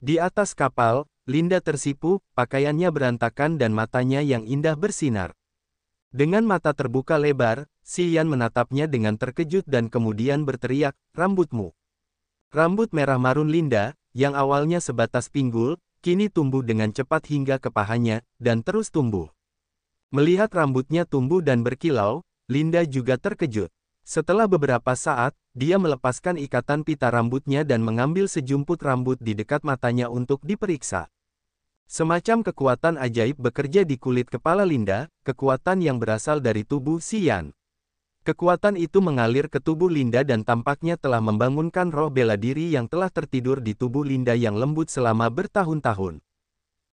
Di atas kapal, Linda tersipu, pakaiannya berantakan dan matanya yang indah bersinar. Dengan mata terbuka lebar, Sian menatapnya dengan terkejut dan kemudian berteriak, rambutmu. Rambut merah marun Linda, yang awalnya sebatas pinggul, kini tumbuh dengan cepat hingga ke pahanya, dan terus tumbuh. Melihat rambutnya tumbuh dan berkilau, Linda juga terkejut. Setelah beberapa saat, dia melepaskan ikatan pita rambutnya dan mengambil sejumput rambut di dekat matanya untuk diperiksa. Semacam kekuatan ajaib bekerja di kulit kepala Linda, kekuatan yang berasal dari tubuh Sian. Kekuatan itu mengalir ke tubuh Linda dan tampaknya telah membangunkan roh bela diri yang telah tertidur di tubuh Linda yang lembut selama bertahun-tahun.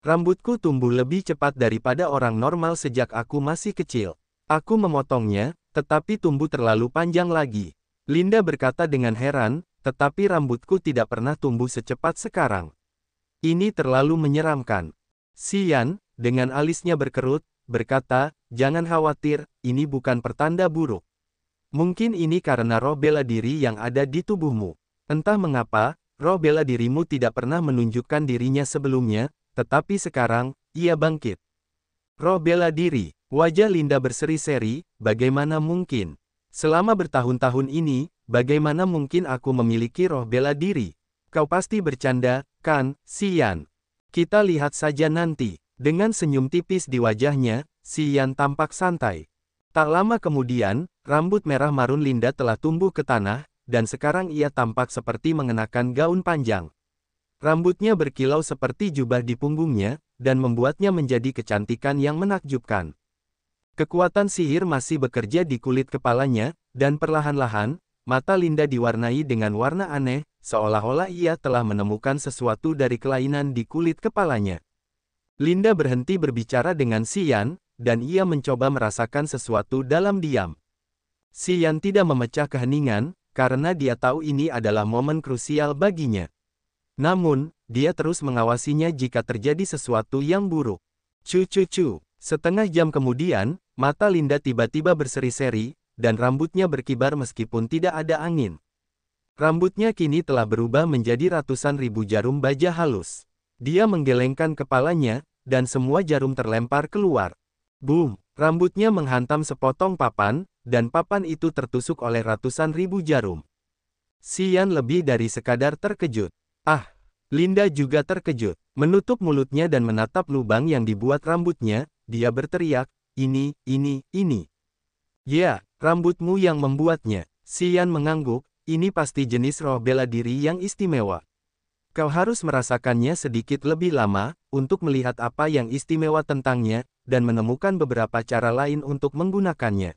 Rambutku tumbuh lebih cepat daripada orang normal sejak aku masih kecil. Aku memotongnya, tetapi tumbuh terlalu panjang lagi. Linda berkata dengan heran, tetapi rambutku tidak pernah tumbuh secepat sekarang. Ini terlalu menyeramkan. Sian, dengan alisnya berkerut, berkata, jangan khawatir, ini bukan pertanda buruk. Mungkin ini karena roh bela diri yang ada di tubuhmu. Entah mengapa, roh bela dirimu tidak pernah menunjukkan dirinya sebelumnya, tetapi sekarang, ia bangkit. Roh bela diri, Wajah Linda berseri-seri, bagaimana mungkin? Selama bertahun-tahun ini, bagaimana mungkin aku memiliki roh bela diri? Kau pasti bercanda, kan, Sian? Kita lihat saja nanti. Dengan senyum tipis di wajahnya, Sian tampak santai. Tak lama kemudian, rambut merah marun Linda telah tumbuh ke tanah, dan sekarang ia tampak seperti mengenakan gaun panjang. Rambutnya berkilau seperti jubah di punggungnya, dan membuatnya menjadi kecantikan yang menakjubkan. Kekuatan sihir masih bekerja di kulit kepalanya, dan perlahan-lahan, mata Linda diwarnai dengan warna aneh, seolah-olah ia telah menemukan sesuatu dari kelainan di kulit kepalanya. Linda berhenti berbicara dengan Sian, dan ia mencoba merasakan sesuatu dalam diam. Sian tidak memecah keheningan, karena dia tahu ini adalah momen krusial baginya. Namun, dia terus mengawasinya jika terjadi sesuatu yang buruk. Cucu-cucu. Setengah jam kemudian, mata Linda tiba-tiba berseri-seri, dan rambutnya berkibar meskipun tidak ada angin. Rambutnya kini telah berubah menjadi ratusan ribu jarum baja halus. Dia menggelengkan kepalanya, dan semua jarum terlempar keluar. Boom! Rambutnya menghantam sepotong papan, dan papan itu tertusuk oleh ratusan ribu jarum. Sian lebih dari sekadar terkejut. Ah! Linda juga terkejut, menutup mulutnya dan menatap lubang yang dibuat rambutnya, dia berteriak, ini, ini, ini. Ya, rambutmu yang membuatnya. Sian mengangguk, ini pasti jenis roh bela diri yang istimewa. Kau harus merasakannya sedikit lebih lama, untuk melihat apa yang istimewa tentangnya, dan menemukan beberapa cara lain untuk menggunakannya.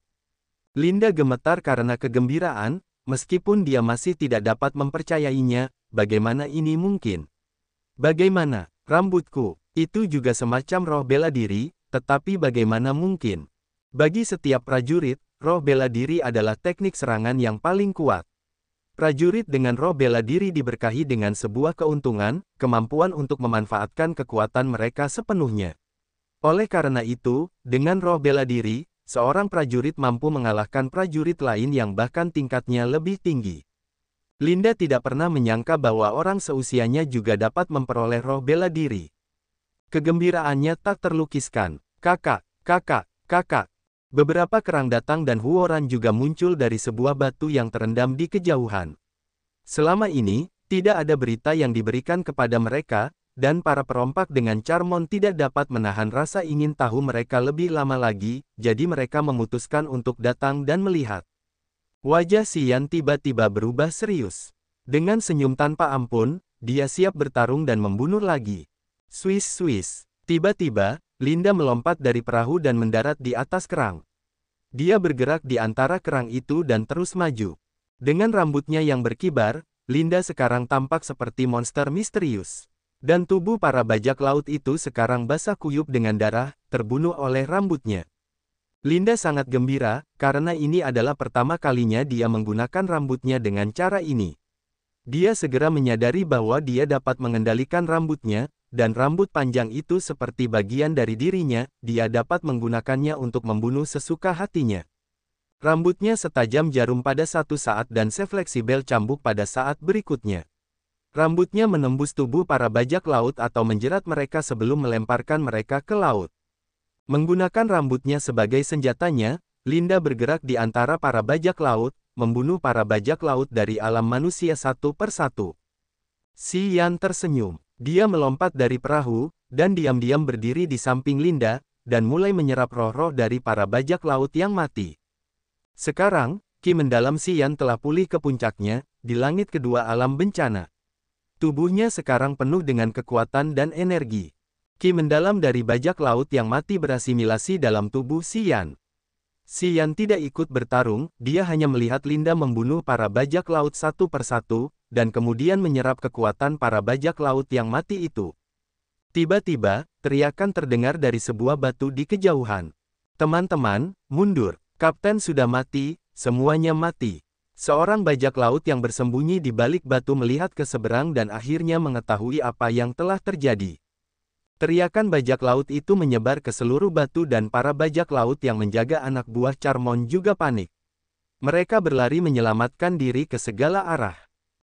Linda gemetar karena kegembiraan, meskipun dia masih tidak dapat mempercayainya, bagaimana ini mungkin? Bagaimana, rambutku, itu juga semacam roh bela diri, tetapi bagaimana mungkin? Bagi setiap prajurit, roh bela diri adalah teknik serangan yang paling kuat. Prajurit dengan roh bela diri diberkahi dengan sebuah keuntungan, kemampuan untuk memanfaatkan kekuatan mereka sepenuhnya. Oleh karena itu, dengan roh bela diri, seorang prajurit mampu mengalahkan prajurit lain yang bahkan tingkatnya lebih tinggi. Linda tidak pernah menyangka bahwa orang seusianya juga dapat memperoleh roh bela diri. Kegembiraannya tak terlukiskan. Kakak, kakak, kakak. Beberapa kerang datang dan Huoran juga muncul dari sebuah batu yang terendam di kejauhan. Selama ini, tidak ada berita yang diberikan kepada mereka, dan para perompak dengan Charmon tidak dapat menahan rasa ingin tahu mereka lebih lama lagi, jadi mereka memutuskan untuk datang dan melihat. Wajah Sian tiba-tiba berubah serius. Dengan senyum tanpa ampun, dia siap bertarung dan membunuh lagi. Swiss Swiss. Tiba-tiba, Linda melompat dari perahu dan mendarat di atas kerang. Dia bergerak di antara kerang itu dan terus maju. Dengan rambutnya yang berkibar, Linda sekarang tampak seperti monster misterius. Dan tubuh para bajak laut itu sekarang basah kuyup dengan darah, terbunuh oleh rambutnya. Linda sangat gembira, karena ini adalah pertama kalinya dia menggunakan rambutnya dengan cara ini. Dia segera menyadari bahwa dia dapat mengendalikan rambutnya, dan rambut panjang itu seperti bagian dari dirinya, dia dapat menggunakannya untuk membunuh sesuka hatinya. Rambutnya setajam jarum pada satu saat dan sefleksibel cambuk pada saat berikutnya. Rambutnya menembus tubuh para bajak laut atau menjerat mereka sebelum melemparkan mereka ke laut. Menggunakan rambutnya sebagai senjatanya, Linda bergerak di antara para bajak laut, membunuh para bajak laut dari alam manusia satu persatu. Si Yan tersenyum. Dia melompat dari perahu, dan diam-diam berdiri di samping Linda, dan mulai menyerap roh-roh dari para bajak laut yang mati. Sekarang, Ki mendalam Sian telah pulih ke puncaknya, di langit kedua alam bencana. Tubuhnya sekarang penuh dengan kekuatan dan energi. Ki mendalam dari bajak laut yang mati berasimilasi dalam tubuh Sian. Sian tidak ikut bertarung, dia hanya melihat Linda membunuh para bajak laut satu persatu, dan kemudian menyerap kekuatan para bajak laut yang mati itu. Tiba-tiba, teriakan terdengar dari sebuah batu di kejauhan. Teman-teman, mundur. Kapten sudah mati, semuanya mati. Seorang bajak laut yang bersembunyi di balik batu melihat ke seberang dan akhirnya mengetahui apa yang telah terjadi. Teriakan bajak laut itu menyebar ke seluruh batu dan para bajak laut yang menjaga anak buah Charmon juga panik. Mereka berlari menyelamatkan diri ke segala arah.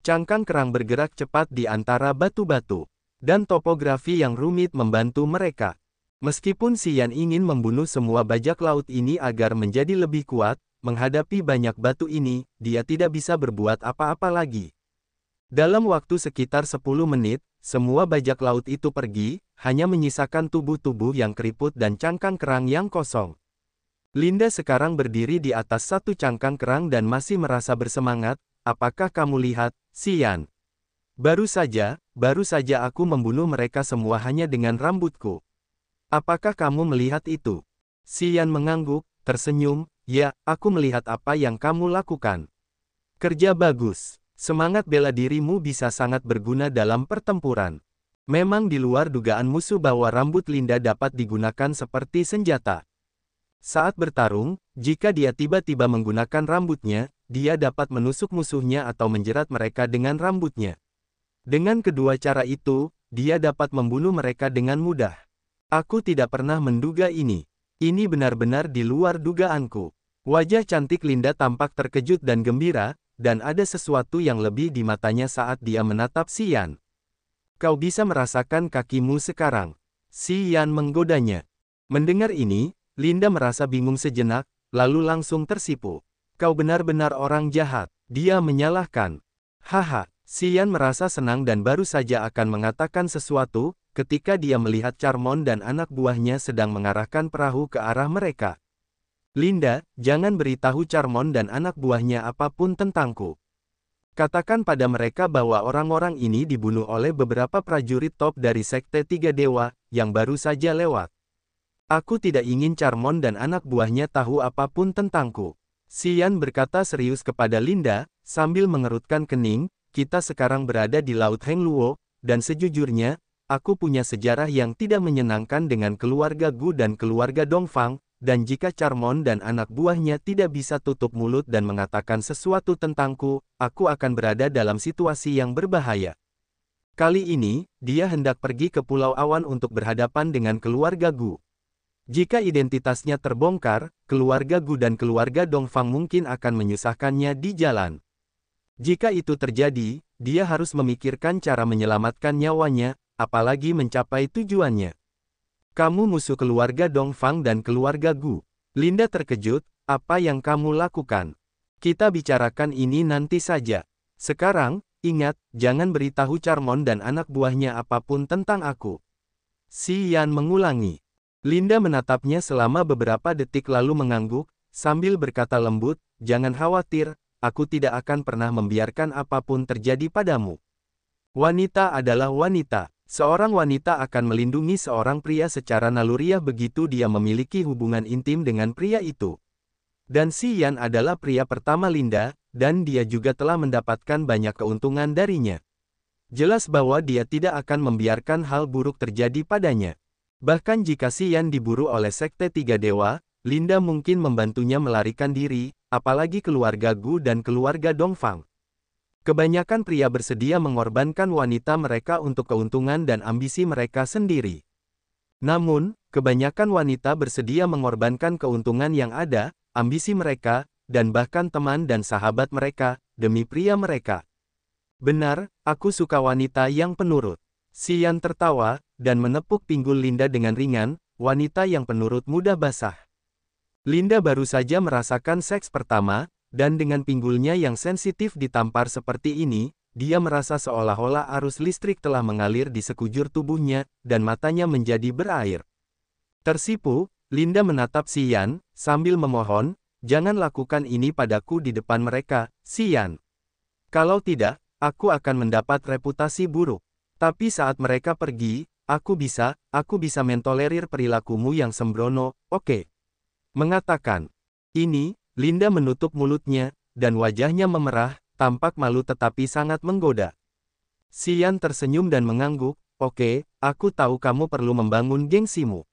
Cangkang kerang bergerak cepat di antara batu-batu, dan topografi yang rumit membantu mereka. Meskipun Sian ingin membunuh semua bajak laut ini agar menjadi lebih kuat, menghadapi banyak batu ini, dia tidak bisa berbuat apa-apa lagi. Dalam waktu sekitar 10 menit, semua bajak laut itu pergi, hanya menyisakan tubuh-tubuh yang keriput dan cangkang kerang yang kosong. Linda sekarang berdiri di atas satu cangkang kerang dan masih merasa bersemangat, apakah kamu lihat, Sian. Baru saja, baru saja aku membunuh mereka semua hanya dengan rambutku. Apakah kamu melihat itu? Sian mengangguk, tersenyum, ya, aku melihat apa yang kamu lakukan. Kerja bagus. Semangat bela dirimu bisa sangat berguna dalam pertempuran. Memang di luar dugaan musuh bahwa rambut Linda dapat digunakan seperti senjata. Saat bertarung, jika dia tiba-tiba menggunakan rambutnya, dia dapat menusuk musuhnya atau menjerat mereka dengan rambutnya. Dengan kedua cara itu, dia dapat membunuh mereka dengan mudah. Aku tidak pernah menduga ini. Ini benar-benar di luar dugaanku. Wajah cantik Linda tampak terkejut dan gembira, dan ada sesuatu yang lebih di matanya saat dia menatap Sian. Kau bisa merasakan kakimu sekarang. Sian menggodanya. Mendengar ini, Linda merasa bingung sejenak, lalu langsung tersipu. Kau benar-benar orang jahat. Dia menyalahkan. Haha, Sian merasa senang dan baru saja akan mengatakan sesuatu, ketika dia melihat Charmon dan anak buahnya sedang mengarahkan perahu ke arah mereka. Linda, jangan beritahu Charmon dan anak buahnya apapun tentangku. Katakan pada mereka bahwa orang-orang ini dibunuh oleh beberapa prajurit top dari Sekte Tiga Dewa, yang baru saja lewat. Aku tidak ingin Charmon dan anak buahnya tahu apapun tentangku. Sian berkata serius kepada Linda, sambil mengerutkan kening, kita sekarang berada di Laut Hengluo, dan sejujurnya, aku punya sejarah yang tidak menyenangkan dengan keluarga Gu dan keluarga Dongfang, dan jika Charmon dan anak buahnya tidak bisa tutup mulut dan mengatakan sesuatu tentangku, aku akan berada dalam situasi yang berbahaya. Kali ini, dia hendak pergi ke Pulau Awan untuk berhadapan dengan keluarga Gu. Jika identitasnya terbongkar, keluarga Gu dan keluarga Dongfang mungkin akan menyusahkannya di jalan. Jika itu terjadi, dia harus memikirkan cara menyelamatkan nyawanya, apalagi mencapai tujuannya. Kamu musuh keluarga Dongfang dan keluarga Gu. Linda terkejut, apa yang kamu lakukan? Kita bicarakan ini nanti saja. Sekarang, ingat, jangan beritahu Charmon dan anak buahnya apapun tentang aku. Si Yan mengulangi. Linda menatapnya selama beberapa detik lalu mengangguk, sambil berkata lembut, jangan khawatir, aku tidak akan pernah membiarkan apapun terjadi padamu. Wanita adalah wanita. Seorang wanita akan melindungi seorang pria secara naluriah begitu dia memiliki hubungan intim dengan pria itu. Dan Si Yan adalah pria pertama Linda, dan dia juga telah mendapatkan banyak keuntungan darinya. Jelas bahwa dia tidak akan membiarkan hal buruk terjadi padanya. Bahkan jika Yan diburu oleh Sekte Tiga Dewa, Linda mungkin membantunya melarikan diri, apalagi keluarga Gu dan keluarga Dongfang. Kebanyakan pria bersedia mengorbankan wanita mereka untuk keuntungan dan ambisi mereka sendiri. Namun, kebanyakan wanita bersedia mengorbankan keuntungan yang ada, ambisi mereka, dan bahkan teman dan sahabat mereka, demi pria mereka. Benar, aku suka wanita yang penurut. Sian tertawa, dan menepuk pinggul Linda dengan ringan, wanita yang penurut mudah basah. Linda baru saja merasakan seks pertama, dan dengan pinggulnya yang sensitif ditampar seperti ini, dia merasa seolah-olah arus listrik telah mengalir di sekujur tubuhnya, dan matanya menjadi berair. Tersipu, Linda menatap Sian, sambil memohon, jangan lakukan ini padaku di depan mereka, Sian. Kalau tidak, aku akan mendapat reputasi buruk. Tapi saat mereka pergi, Aku bisa, aku bisa mentolerir perilakumu yang sembrono, oke. Okay. Mengatakan. Ini, Linda menutup mulutnya, dan wajahnya memerah, tampak malu tetapi sangat menggoda. Sian tersenyum dan mengangguk, oke, okay, aku tahu kamu perlu membangun gengsimu.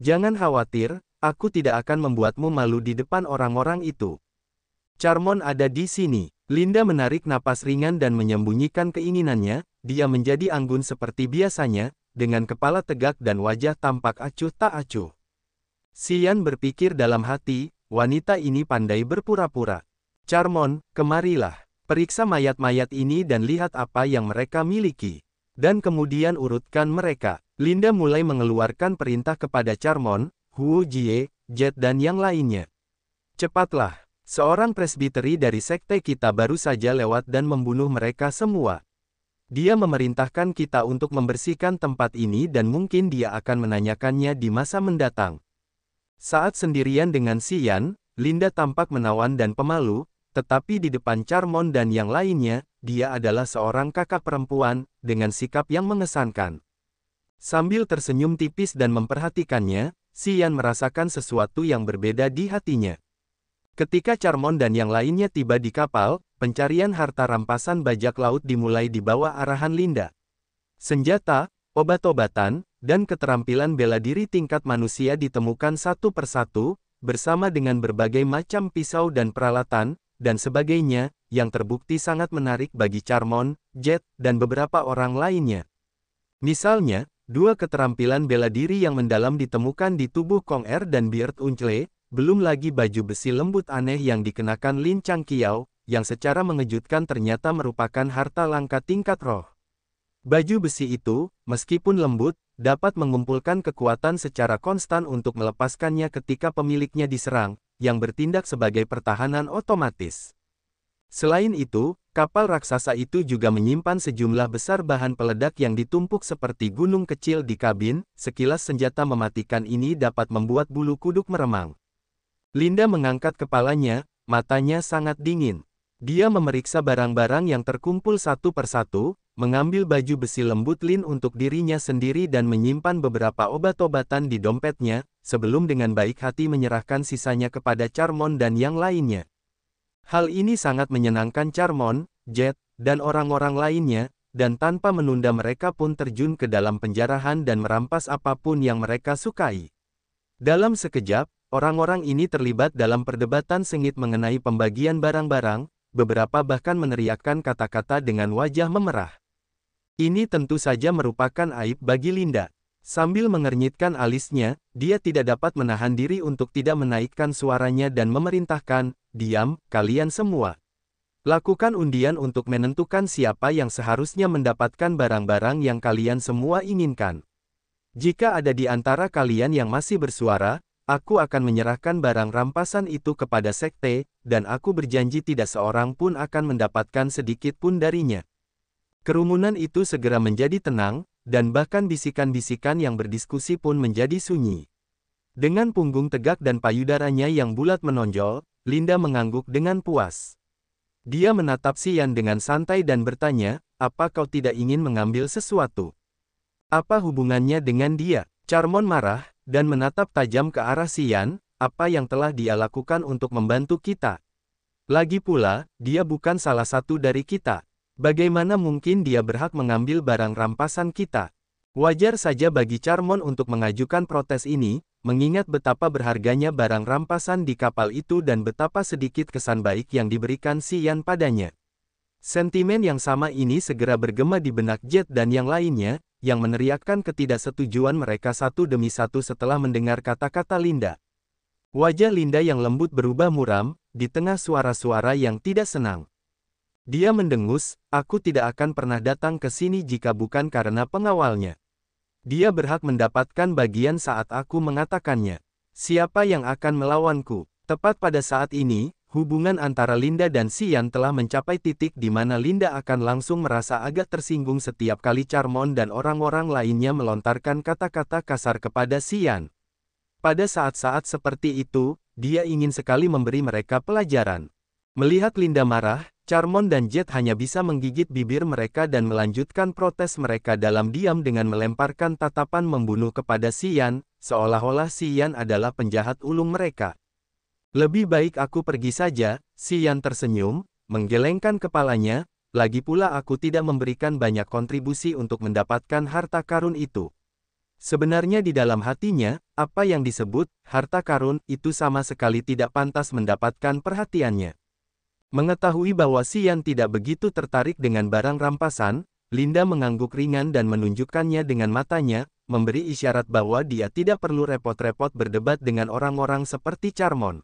Jangan khawatir, aku tidak akan membuatmu malu di depan orang-orang itu. Charmon ada di sini. Linda menarik napas ringan dan menyembunyikan keinginannya, dia menjadi anggun seperti biasanya, dengan kepala tegak dan wajah tampak acuh tak acuh. Sian berpikir dalam hati, wanita ini pandai berpura-pura. Charmon, kemarilah, periksa mayat-mayat ini dan lihat apa yang mereka miliki. Dan kemudian urutkan mereka. Linda mulai mengeluarkan perintah kepada Charmon, Huo Jie, Jet dan yang lainnya. Cepatlah, seorang presbiteri dari sekte kita baru saja lewat dan membunuh mereka semua. Dia memerintahkan kita untuk membersihkan tempat ini dan mungkin dia akan menanyakannya di masa mendatang. Saat sendirian dengan Sian, Linda tampak menawan dan pemalu, tetapi di depan Charmon dan yang lainnya, dia adalah seorang kakak perempuan, dengan sikap yang mengesankan. Sambil tersenyum tipis dan memperhatikannya, Sian merasakan sesuatu yang berbeda di hatinya. Ketika Charmon dan yang lainnya tiba di kapal, pencarian harta rampasan bajak laut dimulai di bawah arahan Linda. Senjata, obat-obatan, dan keterampilan bela diri tingkat manusia ditemukan satu persatu, bersama dengan berbagai macam pisau dan peralatan, dan sebagainya, yang terbukti sangat menarik bagi Charmon, Jet, dan beberapa orang lainnya. Misalnya, dua keterampilan bela diri yang mendalam ditemukan di tubuh Kong Er dan Beard Uncle, belum lagi baju besi lembut aneh yang dikenakan Lin Chang Kiao, yang secara mengejutkan ternyata merupakan harta langka tingkat roh. Baju besi itu, meskipun lembut, dapat mengumpulkan kekuatan secara konstan untuk melepaskannya ketika pemiliknya diserang, yang bertindak sebagai pertahanan otomatis. Selain itu, kapal raksasa itu juga menyimpan sejumlah besar bahan peledak yang ditumpuk seperti gunung kecil di kabin, sekilas senjata mematikan ini dapat membuat bulu kuduk meremang. Linda mengangkat kepalanya, matanya sangat dingin. Dia memeriksa barang-barang yang terkumpul satu persatu, mengambil baju besi lembut lin untuk dirinya sendiri dan menyimpan beberapa obat-obatan di dompetnya, sebelum dengan baik hati menyerahkan sisanya kepada Charmon dan yang lainnya. Hal ini sangat menyenangkan Charmon, Jet, dan orang-orang lainnya, dan tanpa menunda mereka pun terjun ke dalam penjarahan dan merampas apapun yang mereka sukai. Dalam sekejap, orang-orang ini terlibat dalam perdebatan sengit mengenai pembagian barang-barang, beberapa bahkan meneriakkan kata-kata dengan wajah memerah. Ini tentu saja merupakan aib bagi Linda. Sambil mengernyitkan alisnya, dia tidak dapat menahan diri untuk tidak menaikkan suaranya dan memerintahkan, diam, kalian semua. Lakukan undian untuk menentukan siapa yang seharusnya mendapatkan barang-barang yang kalian semua inginkan. Jika ada di antara kalian yang masih bersuara, Aku akan menyerahkan barang rampasan itu kepada sekte, dan aku berjanji tidak seorang pun akan mendapatkan sedikit pun darinya. Kerumunan itu segera menjadi tenang, dan bahkan bisikan-bisikan yang berdiskusi pun menjadi sunyi. Dengan punggung tegak dan payudaranya yang bulat menonjol, Linda mengangguk dengan puas. Dia menatap Sian dengan santai dan bertanya, apa kau tidak ingin mengambil sesuatu? Apa hubungannya dengan dia? Charmon marah, dan menatap tajam ke arah Sian, apa yang telah dia lakukan untuk membantu kita. Lagi pula, dia bukan salah satu dari kita. Bagaimana mungkin dia berhak mengambil barang rampasan kita? Wajar saja bagi Charmon untuk mengajukan protes ini, mengingat betapa berharganya barang rampasan di kapal itu dan betapa sedikit kesan baik yang diberikan Sian padanya. Sentimen yang sama ini segera bergema di benak Jet dan yang lainnya, yang meneriakkan ketidaksetujuan mereka satu demi satu setelah mendengar kata-kata Linda. Wajah Linda yang lembut berubah muram, di tengah suara-suara yang tidak senang. Dia mendengus, aku tidak akan pernah datang ke sini jika bukan karena pengawalnya. Dia berhak mendapatkan bagian saat aku mengatakannya. Siapa yang akan melawanku? Tepat pada saat ini, Hubungan antara Linda dan Sian telah mencapai titik di mana Linda akan langsung merasa agak tersinggung setiap kali Charmon dan orang-orang lainnya melontarkan kata-kata kasar kepada Sian. Pada saat-saat seperti itu, dia ingin sekali memberi mereka pelajaran. Melihat Linda marah, Charmon dan Jet hanya bisa menggigit bibir mereka dan melanjutkan protes mereka dalam diam dengan melemparkan tatapan membunuh kepada Sian, seolah-olah Sian adalah penjahat ulung mereka. Lebih baik aku pergi saja, si Yan tersenyum, menggelengkan kepalanya, lagi pula aku tidak memberikan banyak kontribusi untuk mendapatkan harta karun itu. Sebenarnya di dalam hatinya, apa yang disebut harta karun itu sama sekali tidak pantas mendapatkan perhatiannya. Mengetahui bahwa Sian tidak begitu tertarik dengan barang rampasan, Linda mengangguk ringan dan menunjukkannya dengan matanya, memberi isyarat bahwa dia tidak perlu repot-repot berdebat dengan orang-orang seperti Charmon.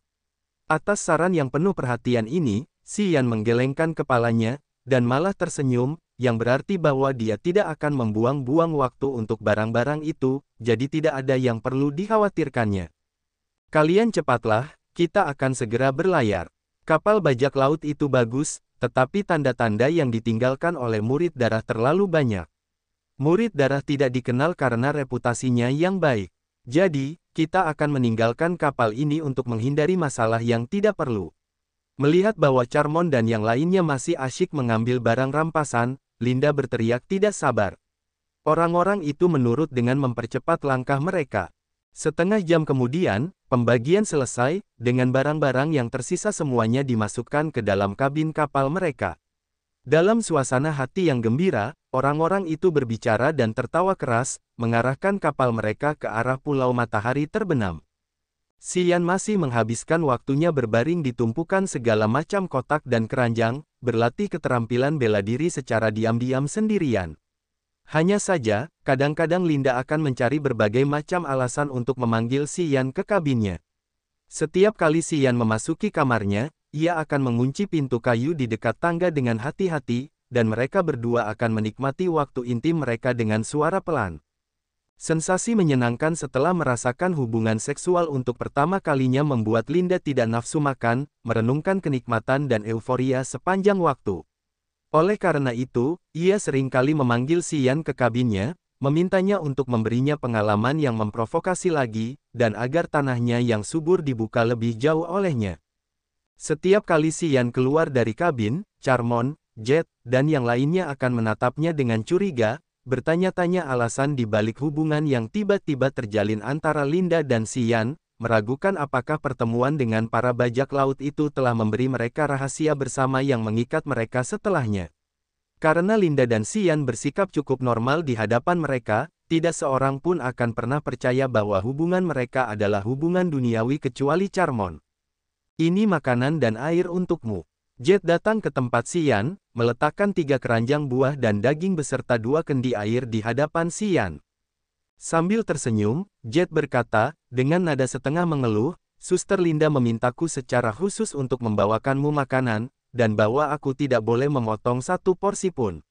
Atas saran yang penuh perhatian ini, Si Yan menggelengkan kepalanya, dan malah tersenyum, yang berarti bahwa dia tidak akan membuang-buang waktu untuk barang-barang itu, jadi tidak ada yang perlu dikhawatirkannya. Kalian cepatlah, kita akan segera berlayar. Kapal bajak laut itu bagus, tetapi tanda-tanda yang ditinggalkan oleh murid darah terlalu banyak. Murid darah tidak dikenal karena reputasinya yang baik. Jadi, kita akan meninggalkan kapal ini untuk menghindari masalah yang tidak perlu. Melihat bahwa Charmon dan yang lainnya masih asyik mengambil barang rampasan, Linda berteriak tidak sabar. Orang-orang itu menurut dengan mempercepat langkah mereka. Setengah jam kemudian, pembagian selesai, dengan barang-barang yang tersisa semuanya dimasukkan ke dalam kabin kapal mereka. Dalam suasana hati yang gembira, orang-orang itu berbicara dan tertawa keras, mengarahkan kapal mereka ke arah Pulau Matahari terbenam. Sian masih menghabiskan waktunya berbaring di tumpukan segala macam kotak dan keranjang, berlatih keterampilan bela diri secara diam-diam sendirian. Hanya saja, kadang-kadang Linda akan mencari berbagai macam alasan untuk memanggil Sian ke kabinnya. Setiap kali Sian memasuki kamarnya, ia akan mengunci pintu kayu di dekat tangga dengan hati-hati, dan mereka berdua akan menikmati waktu intim mereka dengan suara pelan. Sensasi menyenangkan setelah merasakan hubungan seksual untuk pertama kalinya membuat Linda tidak nafsu makan, merenungkan kenikmatan dan euforia sepanjang waktu. Oleh karena itu, ia seringkali memanggil Sian ke kabinnya, memintanya untuk memberinya pengalaman yang memprovokasi lagi, dan agar tanahnya yang subur dibuka lebih jauh olehnya. Setiap kali Sian keluar dari kabin, Charmon, Jet, dan yang lainnya akan menatapnya dengan curiga, bertanya-tanya alasan di balik hubungan yang tiba-tiba terjalin antara Linda dan Sian, meragukan apakah pertemuan dengan para bajak laut itu telah memberi mereka rahasia bersama yang mengikat mereka setelahnya. Karena Linda dan Sian bersikap cukup normal di hadapan mereka, tidak seorang pun akan pernah percaya bahwa hubungan mereka adalah hubungan duniawi kecuali Charmon. Ini makanan dan air untukmu. Jet datang ke tempat Sian, meletakkan tiga keranjang buah dan daging beserta dua kendi air di hadapan Sian. Sambil tersenyum, Jet berkata, dengan nada setengah mengeluh, Suster Linda memintaku secara khusus untuk membawakanmu makanan, dan bahwa aku tidak boleh memotong satu porsi pun.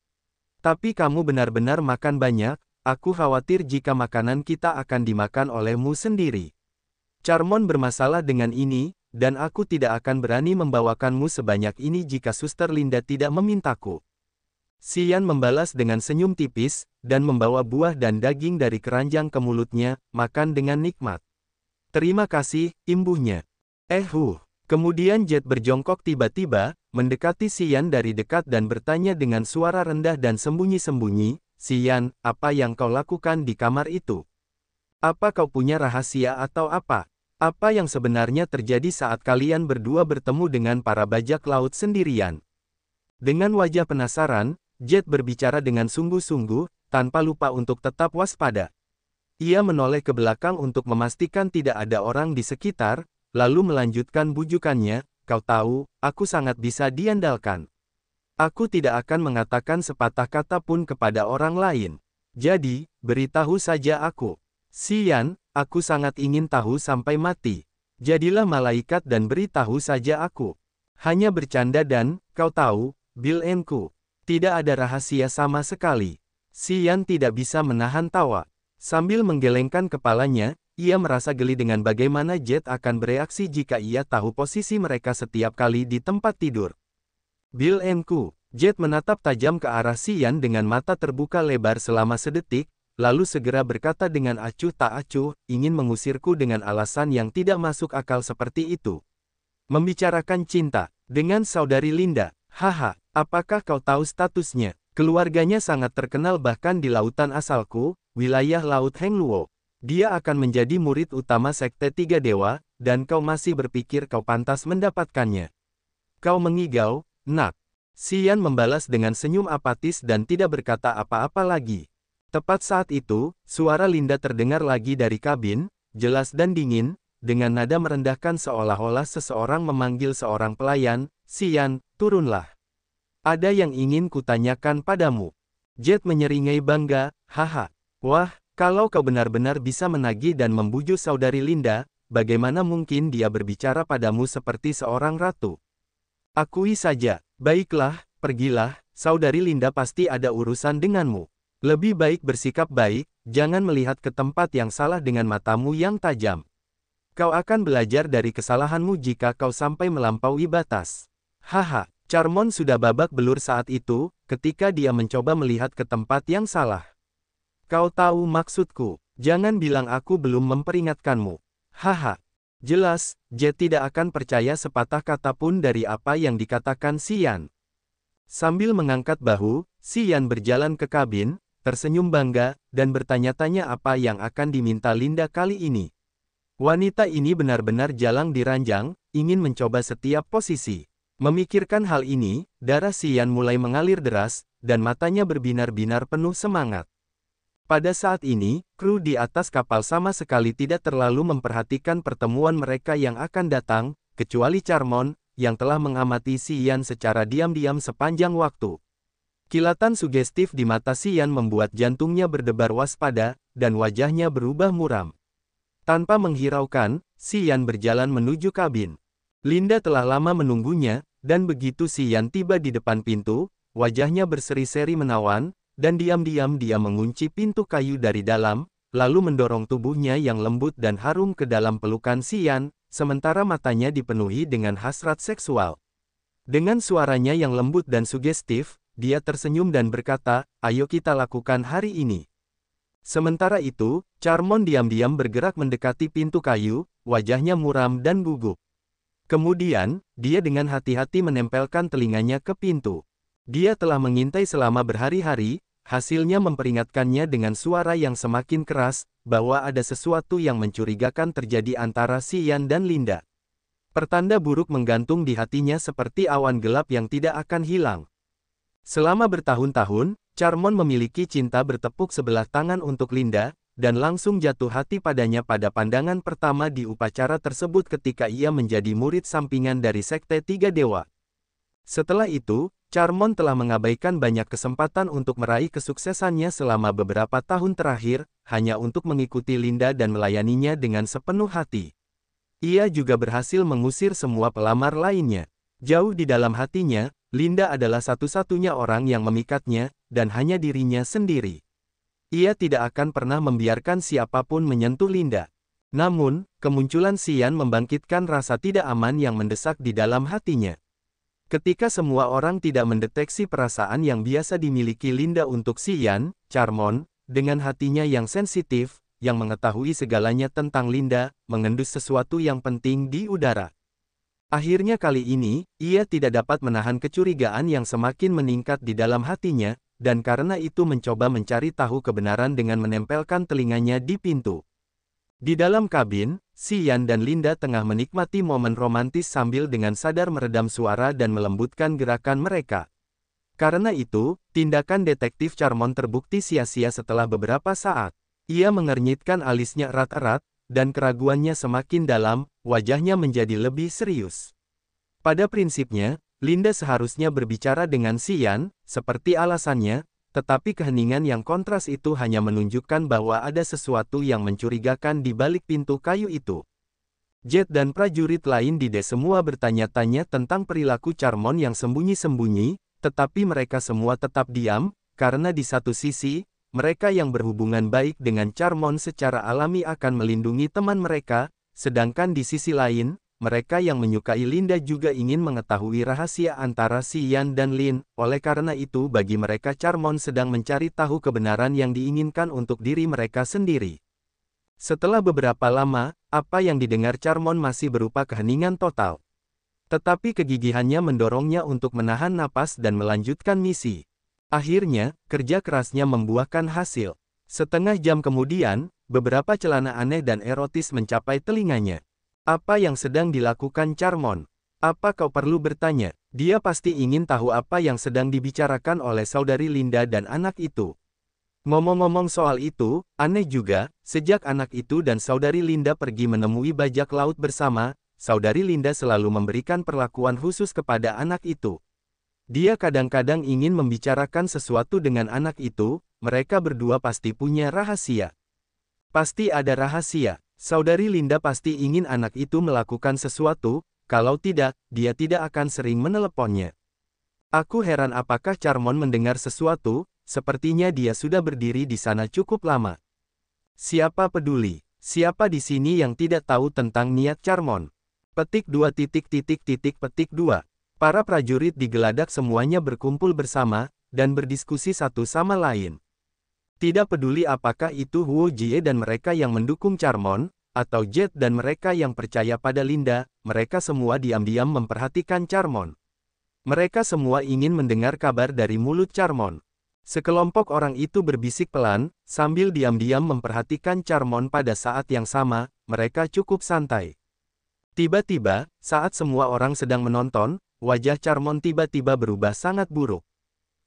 Tapi kamu benar-benar makan banyak, aku khawatir jika makanan kita akan dimakan olehmu sendiri. Charmon bermasalah dengan ini, dan aku tidak akan berani membawakanmu sebanyak ini jika suster Linda tidak memintaku. Sian membalas dengan senyum tipis, dan membawa buah dan daging dari keranjang ke mulutnya, makan dengan nikmat. Terima kasih, imbuhnya. Eh huh. Kemudian Jet berjongkok tiba-tiba, mendekati Sian dari dekat dan bertanya dengan suara rendah dan sembunyi-sembunyi, Sian, apa yang kau lakukan di kamar itu? Apa kau punya rahasia atau apa? Apa yang sebenarnya terjadi saat kalian berdua bertemu dengan para bajak laut sendirian? Dengan wajah penasaran, Jet berbicara dengan sungguh-sungguh, tanpa lupa untuk tetap waspada. Ia menoleh ke belakang untuk memastikan tidak ada orang di sekitar, lalu melanjutkan bujukannya, kau tahu, aku sangat bisa diandalkan. Aku tidak akan mengatakan sepatah kata pun kepada orang lain. Jadi, beritahu saja aku. Sian, aku sangat ingin tahu sampai mati. Jadilah malaikat dan beritahu saja aku. Hanya bercanda dan, kau tahu, Bill Enku. Tidak ada rahasia sama sekali. Sian tidak bisa menahan tawa. Sambil menggelengkan kepalanya, ia merasa geli dengan bagaimana Jet akan bereaksi jika ia tahu posisi mereka setiap kali di tempat tidur. Bill Enku, Jet menatap tajam ke arah Sian dengan mata terbuka lebar selama sedetik, lalu segera berkata dengan acuh tak acuh, ingin mengusirku dengan alasan yang tidak masuk akal seperti itu. Membicarakan cinta, dengan saudari Linda, haha, apakah kau tahu statusnya? Keluarganya sangat terkenal bahkan di lautan asalku, wilayah Laut Hengluo. Dia akan menjadi murid utama Sekte Tiga Dewa, dan kau masih berpikir kau pantas mendapatkannya. Kau mengigau, nak. Sian membalas dengan senyum apatis dan tidak berkata apa-apa lagi. Tepat saat itu, suara Linda terdengar lagi dari kabin, jelas dan dingin, dengan nada merendahkan seolah-olah seseorang memanggil seorang pelayan, Sian, turunlah. Ada yang ingin kutanyakan padamu. Jet menyeringai bangga, haha. Wah, kalau kau benar-benar bisa menagih dan membujuk saudari Linda, bagaimana mungkin dia berbicara padamu seperti seorang ratu? Akui saja, baiklah, pergilah, saudari Linda pasti ada urusan denganmu. Lebih baik bersikap baik, jangan melihat ke tempat yang salah dengan matamu yang tajam. Kau akan belajar dari kesalahanmu jika kau sampai melampaui batas. Haha, Charmon sudah babak belur saat itu, ketika dia mencoba melihat ke tempat yang salah. Kau tahu maksudku, jangan bilang aku belum memperingatkanmu. Haha, jelas, Jet tidak akan percaya sepatah kata pun dari apa yang dikatakan Sian. Sambil mengangkat bahu, Sian berjalan ke kabin, tersenyum bangga, dan bertanya-tanya apa yang akan diminta Linda kali ini. Wanita ini benar-benar jalan di ingin mencoba setiap posisi. Memikirkan hal ini, darah Sian mulai mengalir deras, dan matanya berbinar-binar penuh semangat. Pada saat ini, kru di atas kapal sama sekali tidak terlalu memperhatikan pertemuan mereka yang akan datang, kecuali Charmon, yang telah mengamati Sian secara diam-diam sepanjang waktu. Kilatan sugestif di mata Sian membuat jantungnya berdebar waspada, dan wajahnya berubah muram. Tanpa menghiraukan, Sian berjalan menuju kabin. Linda telah lama menunggunya, dan begitu Sian tiba di depan pintu, wajahnya berseri-seri menawan, dan diam-diam dia mengunci pintu kayu dari dalam, lalu mendorong tubuhnya yang lembut dan harum ke dalam pelukan Sian, sementara matanya dipenuhi dengan hasrat seksual. Dengan suaranya yang lembut dan sugestif, dia tersenyum dan berkata, ayo kita lakukan hari ini. Sementara itu, Charmon diam-diam bergerak mendekati pintu kayu, wajahnya muram dan gugup. Kemudian, dia dengan hati-hati menempelkan telinganya ke pintu. Dia telah mengintai selama berhari-hari, hasilnya memperingatkannya dengan suara yang semakin keras, bahwa ada sesuatu yang mencurigakan terjadi antara Sian dan Linda. Pertanda buruk menggantung di hatinya seperti awan gelap yang tidak akan hilang. Selama bertahun-tahun, Charmon memiliki cinta bertepuk sebelah tangan untuk Linda, dan langsung jatuh hati padanya pada pandangan pertama di upacara tersebut ketika ia menjadi murid sampingan dari Sekte Tiga Dewa. Setelah itu, Charmon telah mengabaikan banyak kesempatan untuk meraih kesuksesannya selama beberapa tahun terakhir, hanya untuk mengikuti Linda dan melayaninya dengan sepenuh hati. Ia juga berhasil mengusir semua pelamar lainnya. Jauh di dalam hatinya, Linda adalah satu-satunya orang yang memikatnya, dan hanya dirinya sendiri. Ia tidak akan pernah membiarkan siapapun menyentuh Linda. Namun, kemunculan Sian membangkitkan rasa tidak aman yang mendesak di dalam hatinya. Ketika semua orang tidak mendeteksi perasaan yang biasa dimiliki Linda untuk Sian, Charmon, dengan hatinya yang sensitif, yang mengetahui segalanya tentang Linda, mengendus sesuatu yang penting di udara. Akhirnya kali ini, ia tidak dapat menahan kecurigaan yang semakin meningkat di dalam hatinya, dan karena itu mencoba mencari tahu kebenaran dengan menempelkan telinganya di pintu. Di dalam kabin, Sian dan Linda tengah menikmati momen romantis sambil dengan sadar meredam suara dan melembutkan gerakan mereka. Karena itu, tindakan detektif Charmon terbukti sia-sia setelah beberapa saat. Ia mengernyitkan alisnya erat-erat, dan keraguannya semakin dalam, wajahnya menjadi lebih serius. Pada prinsipnya, Linda seharusnya berbicara dengan Sian, seperti alasannya, tetapi keheningan yang kontras itu hanya menunjukkan bahwa ada sesuatu yang mencurigakan di balik pintu kayu itu. Jet dan prajurit lain di desa semua bertanya-tanya tentang perilaku Charmon yang sembunyi-sembunyi, tetapi mereka semua tetap diam, karena di satu sisi, mereka yang berhubungan baik dengan Charmon secara alami akan melindungi teman mereka, sedangkan di sisi lain, mereka yang menyukai Linda juga ingin mengetahui rahasia antara si Yan dan Lin, oleh karena itu bagi mereka Charmon sedang mencari tahu kebenaran yang diinginkan untuk diri mereka sendiri. Setelah beberapa lama, apa yang didengar Charmon masih berupa keheningan total. Tetapi kegigihannya mendorongnya untuk menahan napas dan melanjutkan misi. Akhirnya, kerja kerasnya membuahkan hasil. Setengah jam kemudian, beberapa celana aneh dan erotis mencapai telinganya. Apa yang sedang dilakukan Charmon? Apa kau perlu bertanya? Dia pasti ingin tahu apa yang sedang dibicarakan oleh saudari Linda dan anak itu. Ngomong-ngomong soal itu, aneh juga, sejak anak itu dan saudari Linda pergi menemui bajak laut bersama, saudari Linda selalu memberikan perlakuan khusus kepada anak itu. Dia kadang-kadang ingin membicarakan sesuatu dengan anak itu, mereka berdua pasti punya rahasia. Pasti ada rahasia, saudari Linda pasti ingin anak itu melakukan sesuatu, kalau tidak, dia tidak akan sering meneleponnya. Aku heran apakah Charmon mendengar sesuatu, sepertinya dia sudah berdiri di sana cukup lama. Siapa peduli, siapa di sini yang tidak tahu tentang niat Charmon? Petik 2 titik titik titik petik 2. Para prajurit digeladak semuanya berkumpul bersama, dan berdiskusi satu sama lain. Tidak peduli apakah itu Huo Jie dan mereka yang mendukung Charmon, atau Jet dan mereka yang percaya pada Linda, mereka semua diam-diam memperhatikan Charmon. Mereka semua ingin mendengar kabar dari mulut Charmon. Sekelompok orang itu berbisik pelan, sambil diam-diam memperhatikan Charmon pada saat yang sama, mereka cukup santai. Tiba-tiba, saat semua orang sedang menonton, wajah Charmon tiba-tiba berubah sangat buruk.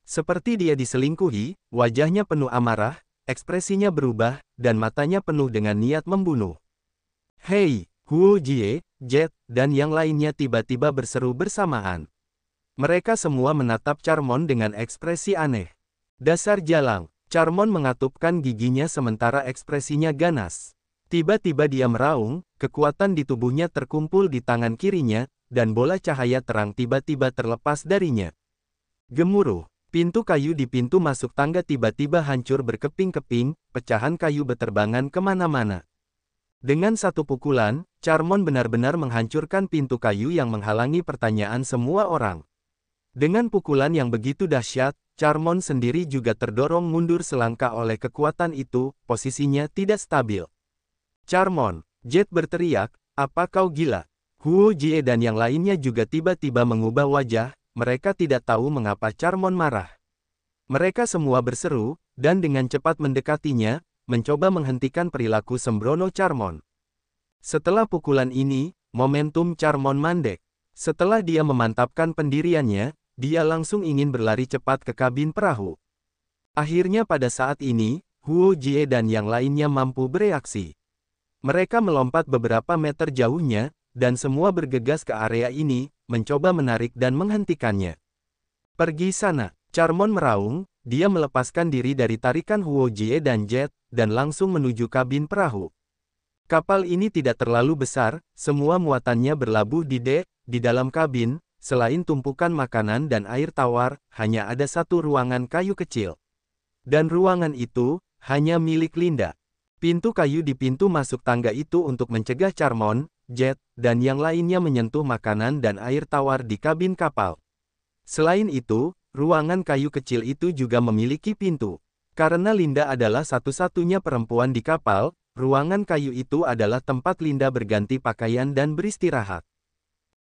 Seperti dia diselingkuhi, wajahnya penuh amarah, ekspresinya berubah, dan matanya penuh dengan niat membunuh. Hei, Huo Jie, Jet, dan yang lainnya tiba-tiba berseru bersamaan. Mereka semua menatap Charmon dengan ekspresi aneh. Dasar jalang, Charmon mengatupkan giginya sementara ekspresinya ganas. Tiba-tiba dia meraung, kekuatan di tubuhnya terkumpul di tangan kirinya, dan bola cahaya terang tiba-tiba terlepas darinya. Gemuruh, pintu kayu di pintu masuk tangga tiba-tiba hancur berkeping-keping, pecahan kayu beterbangan kemana-mana. Dengan satu pukulan, Charmon benar-benar menghancurkan pintu kayu yang menghalangi pertanyaan semua orang. Dengan pukulan yang begitu dahsyat, Charmon sendiri juga terdorong mundur selangkah oleh kekuatan itu, posisinya tidak stabil. Charmon, Jet berteriak, apa kau gila? Huo Jie dan yang lainnya juga tiba-tiba mengubah wajah, mereka tidak tahu mengapa Charmon marah. Mereka semua berseru, dan dengan cepat mendekatinya, mencoba menghentikan perilaku sembrono Charmon. Setelah pukulan ini, momentum Charmon mandek. Setelah dia memantapkan pendiriannya, dia langsung ingin berlari cepat ke kabin perahu. Akhirnya pada saat ini, Huo Jie dan yang lainnya mampu bereaksi. Mereka melompat beberapa meter jauhnya, dan semua bergegas ke area ini, mencoba menarik dan menghentikannya. Pergi sana, Charmon meraung, dia melepaskan diri dari tarikan Huo Jie dan Jet, dan langsung menuju kabin perahu. Kapal ini tidak terlalu besar, semua muatannya berlabuh di dek, di dalam kabin, selain tumpukan makanan dan air tawar, hanya ada satu ruangan kayu kecil. Dan ruangan itu, hanya milik Linda. Pintu kayu di pintu masuk tangga itu untuk mencegah Charmon, jet, dan yang lainnya menyentuh makanan dan air tawar di kabin kapal. Selain itu, ruangan kayu kecil itu juga memiliki pintu. Karena Linda adalah satu-satunya perempuan di kapal, ruangan kayu itu adalah tempat Linda berganti pakaian dan beristirahat.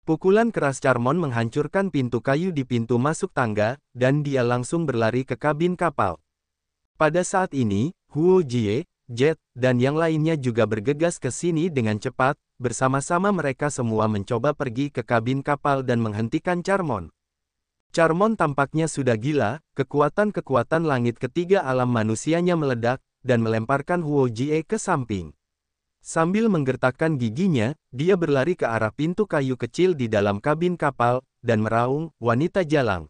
Pukulan keras Charmon menghancurkan pintu kayu di pintu masuk tangga, dan dia langsung berlari ke kabin kapal. Pada saat ini, Huo Jie, Jet, dan yang lainnya juga bergegas ke sini dengan cepat, Bersama-sama mereka semua mencoba pergi ke kabin kapal dan menghentikan Charmon. Charmon tampaknya sudah gila, kekuatan-kekuatan langit ketiga alam manusianya meledak, dan melemparkan Huo Jie ke samping. Sambil menggertakkan giginya, dia berlari ke arah pintu kayu kecil di dalam kabin kapal, dan meraung, wanita jalang.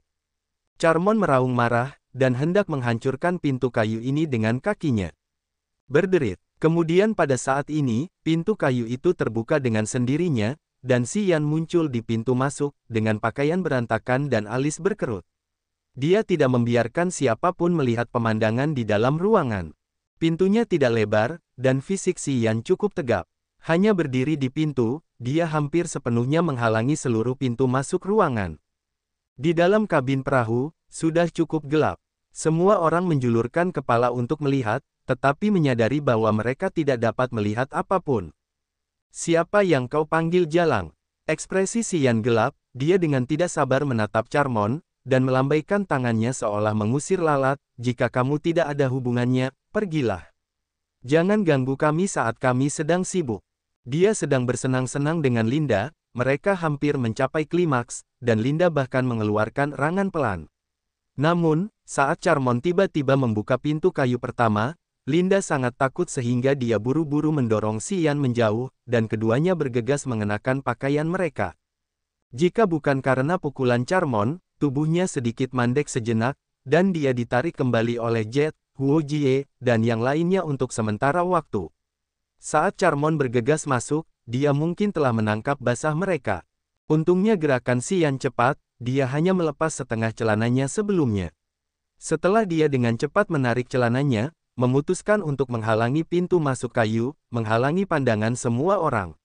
Charmon meraung marah, dan hendak menghancurkan pintu kayu ini dengan kakinya. Berderit. Kemudian pada saat ini, pintu kayu itu terbuka dengan sendirinya, dan Si Yan muncul di pintu masuk, dengan pakaian berantakan dan alis berkerut. Dia tidak membiarkan siapapun melihat pemandangan di dalam ruangan. Pintunya tidak lebar, dan fisik Si Yan cukup tegap. Hanya berdiri di pintu, dia hampir sepenuhnya menghalangi seluruh pintu masuk ruangan. Di dalam kabin perahu, sudah cukup gelap. Semua orang menjulurkan kepala untuk melihat, tetapi menyadari bahwa mereka tidak dapat melihat apapun. Siapa yang kau panggil jalang? Ekspresi Sian gelap, dia dengan tidak sabar menatap Charmon, dan melambaikan tangannya seolah mengusir lalat, jika kamu tidak ada hubungannya, pergilah. Jangan ganggu kami saat kami sedang sibuk. Dia sedang bersenang-senang dengan Linda, mereka hampir mencapai klimaks, dan Linda bahkan mengeluarkan rangan pelan. Namun, saat Charmon tiba-tiba membuka pintu kayu pertama, Linda sangat takut sehingga dia buru-buru mendorong Sian menjauh, dan keduanya bergegas mengenakan pakaian mereka. Jika bukan karena pukulan Charmon, tubuhnya sedikit mandek sejenak, dan dia ditarik kembali oleh Jet, Huo Jie, dan yang lainnya untuk sementara waktu. Saat Charmon bergegas masuk, dia mungkin telah menangkap basah mereka. Untungnya gerakan Sian cepat, dia hanya melepas setengah celananya sebelumnya. Setelah dia dengan cepat menarik celananya, memutuskan untuk menghalangi pintu masuk kayu, menghalangi pandangan semua orang.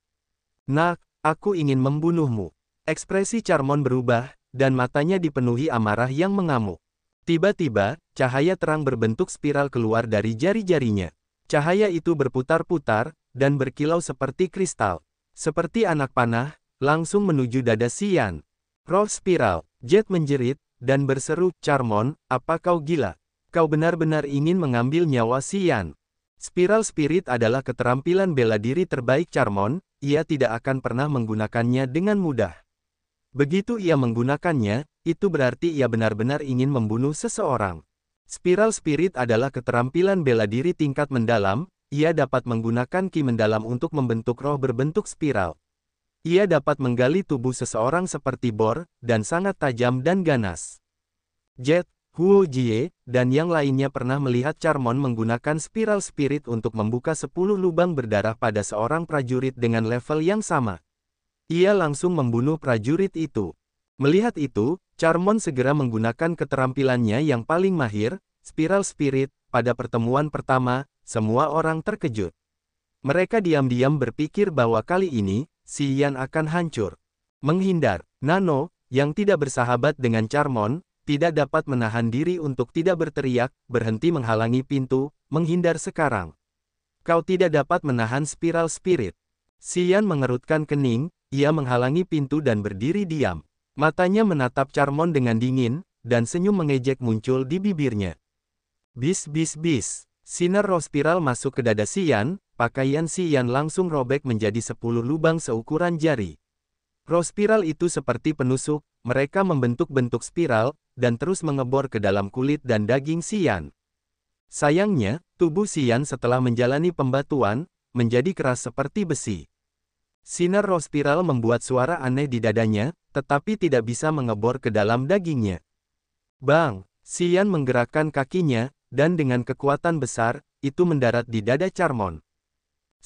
Nak, aku ingin membunuhmu. Ekspresi Charmon berubah, dan matanya dipenuhi amarah yang mengamuk. Tiba-tiba, cahaya terang berbentuk spiral keluar dari jari-jarinya. Cahaya itu berputar-putar, dan berkilau seperti kristal. Seperti anak panah, langsung menuju dada Sian. Roh spiral, Jet menjerit, dan berseru, Charmon, apa kau gila? Kau benar-benar ingin mengambil nyawa Sian. Spiral Spirit adalah keterampilan bela diri terbaik Charmon, ia tidak akan pernah menggunakannya dengan mudah. Begitu ia menggunakannya, itu berarti ia benar-benar ingin membunuh seseorang. Spiral Spirit adalah keterampilan bela diri tingkat mendalam, ia dapat menggunakan ki mendalam untuk membentuk roh berbentuk spiral. Ia dapat menggali tubuh seseorang seperti bor, dan sangat tajam dan ganas. Jet, Huo Jie, dan yang lainnya pernah melihat Charmon menggunakan spiral spirit untuk membuka 10 lubang berdarah pada seorang prajurit dengan level yang sama. Ia langsung membunuh prajurit itu. Melihat itu, Charmon segera menggunakan keterampilannya yang paling mahir, spiral spirit, pada pertemuan pertama, semua orang terkejut. Mereka diam-diam berpikir bahwa kali ini, Yan akan hancur. Menghindar, Nano, yang tidak bersahabat dengan Charmon, tidak dapat menahan diri untuk tidak berteriak, berhenti menghalangi pintu, menghindar sekarang. Kau tidak dapat menahan spiral spirit. Sian mengerutkan kening, ia menghalangi pintu dan berdiri diam. Matanya menatap Charmon dengan dingin, dan senyum mengejek muncul di bibirnya. Bis bis bis, sinar roh spiral masuk ke dada Sian, pakaian Sian langsung robek menjadi sepuluh lubang seukuran jari spiral itu seperti penusuk, mereka membentuk bentuk spiral, dan terus mengebor ke dalam kulit dan daging Sian. Sayangnya, tubuh Sian setelah menjalani pembatuan, menjadi keras seperti besi. Sinar Rospiral membuat suara aneh di dadanya, tetapi tidak bisa mengebor ke dalam dagingnya. Bang, Sian menggerakkan kakinya, dan dengan kekuatan besar, itu mendarat di dada Charmon.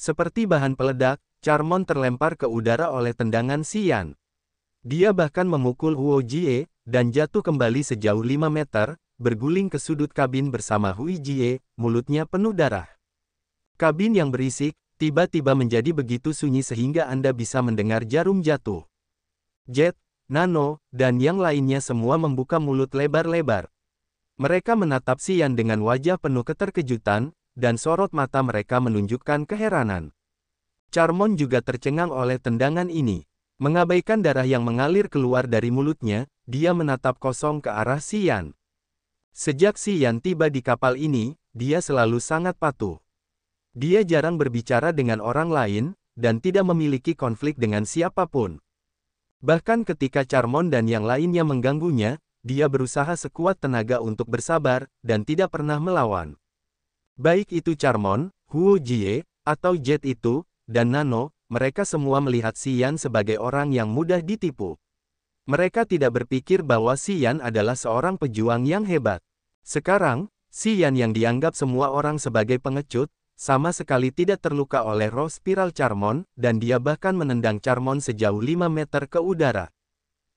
Seperti bahan peledak, Charmon terlempar ke udara oleh tendangan Sian. Dia bahkan memukul Huo Jie, dan jatuh kembali sejauh 5 meter, berguling ke sudut kabin bersama Hui Jie, mulutnya penuh darah. Kabin yang berisik, tiba-tiba menjadi begitu sunyi sehingga Anda bisa mendengar jarum jatuh. Jet, Nano, dan yang lainnya semua membuka mulut lebar-lebar. Mereka menatap Sian dengan wajah penuh keterkejutan, dan sorot mata mereka menunjukkan keheranan. Charmon juga tercengang oleh tendangan ini. Mengabaikan darah yang mengalir keluar dari mulutnya, dia menatap kosong ke arah Sian. Sejak Sian tiba di kapal ini, dia selalu sangat patuh. Dia jarang berbicara dengan orang lain, dan tidak memiliki konflik dengan siapapun. Bahkan ketika Charmon dan yang lainnya mengganggunya, dia berusaha sekuat tenaga untuk bersabar, dan tidak pernah melawan. Baik itu Charmon, Huo Jie, atau Jet itu, dan Nano, mereka semua melihat Sian sebagai orang yang mudah ditipu. Mereka tidak berpikir bahwa Sian adalah seorang pejuang yang hebat. Sekarang, Sian yang dianggap semua orang sebagai pengecut, sama sekali tidak terluka oleh roh spiral Charmon, dan dia bahkan menendang Charmon sejauh 5 meter ke udara.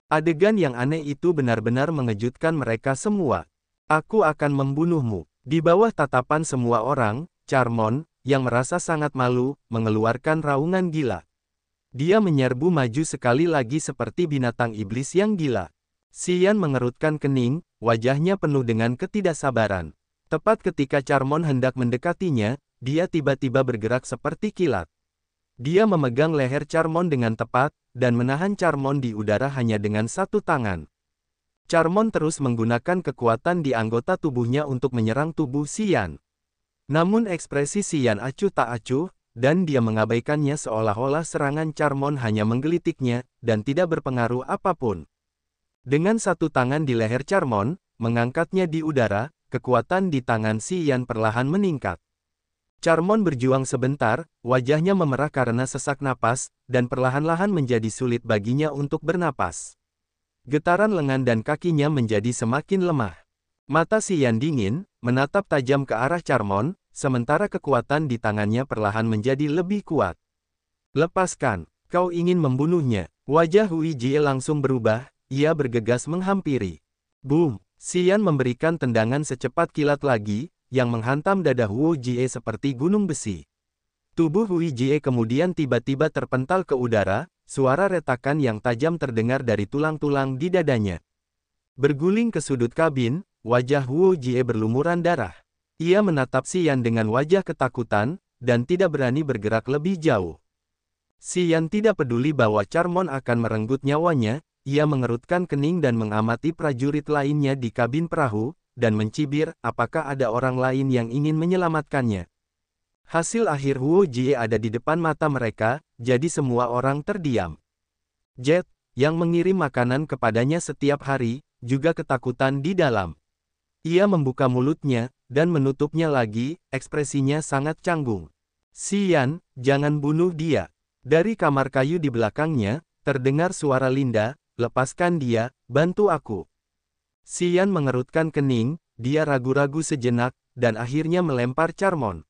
Adegan yang aneh itu benar-benar mengejutkan mereka semua. Aku akan membunuhmu. Di bawah tatapan semua orang, Charmon, yang merasa sangat malu, mengeluarkan raungan gila. Dia menyerbu maju sekali lagi seperti binatang iblis yang gila. Sian mengerutkan kening, wajahnya penuh dengan ketidaksabaran. Tepat ketika Charmon hendak mendekatinya, dia tiba-tiba bergerak seperti kilat. Dia memegang leher Charmon dengan tepat, dan menahan Charmon di udara hanya dengan satu tangan. Charmon terus menggunakan kekuatan di anggota tubuhnya untuk menyerang tubuh Sian. Namun ekspresi si Yan acuh tak acuh, dan dia mengabaikannya seolah-olah serangan Charmon hanya menggelitiknya, dan tidak berpengaruh apapun. Dengan satu tangan di leher Charmon, mengangkatnya di udara, kekuatan di tangan si Yan perlahan meningkat. Charmon berjuang sebentar, wajahnya memerah karena sesak napas, dan perlahan-lahan menjadi sulit baginya untuk bernapas. Getaran lengan dan kakinya menjadi semakin lemah. Mata si Yan dingin, menatap tajam ke arah Charmon, sementara kekuatan di tangannya perlahan menjadi lebih kuat. Lepaskan, kau ingin membunuhnya. Wajah Hui Jie langsung berubah, ia bergegas menghampiri. Boom! Yan memberikan tendangan secepat kilat lagi, yang menghantam dada Huo Jie seperti gunung besi. Tubuh Hui Jie kemudian tiba-tiba terpental ke udara, suara retakan yang tajam terdengar dari tulang-tulang di dadanya. Berguling ke sudut kabin, Wajah Wu Jie berlumuran darah. Ia menatap Si Yan dengan wajah ketakutan, dan tidak berani bergerak lebih jauh. Si Yan tidak peduli bahwa Charmon akan merenggut nyawanya, ia mengerutkan kening dan mengamati prajurit lainnya di kabin perahu, dan mencibir apakah ada orang lain yang ingin menyelamatkannya. Hasil akhir Wu Jie ada di depan mata mereka, jadi semua orang terdiam. Jet, yang mengirim makanan kepadanya setiap hari, juga ketakutan di dalam. Ia membuka mulutnya, dan menutupnya lagi, ekspresinya sangat canggung. Sian, jangan bunuh dia. Dari kamar kayu di belakangnya, terdengar suara Linda, lepaskan dia, bantu aku. Sian mengerutkan kening, dia ragu-ragu sejenak, dan akhirnya melempar Charmon.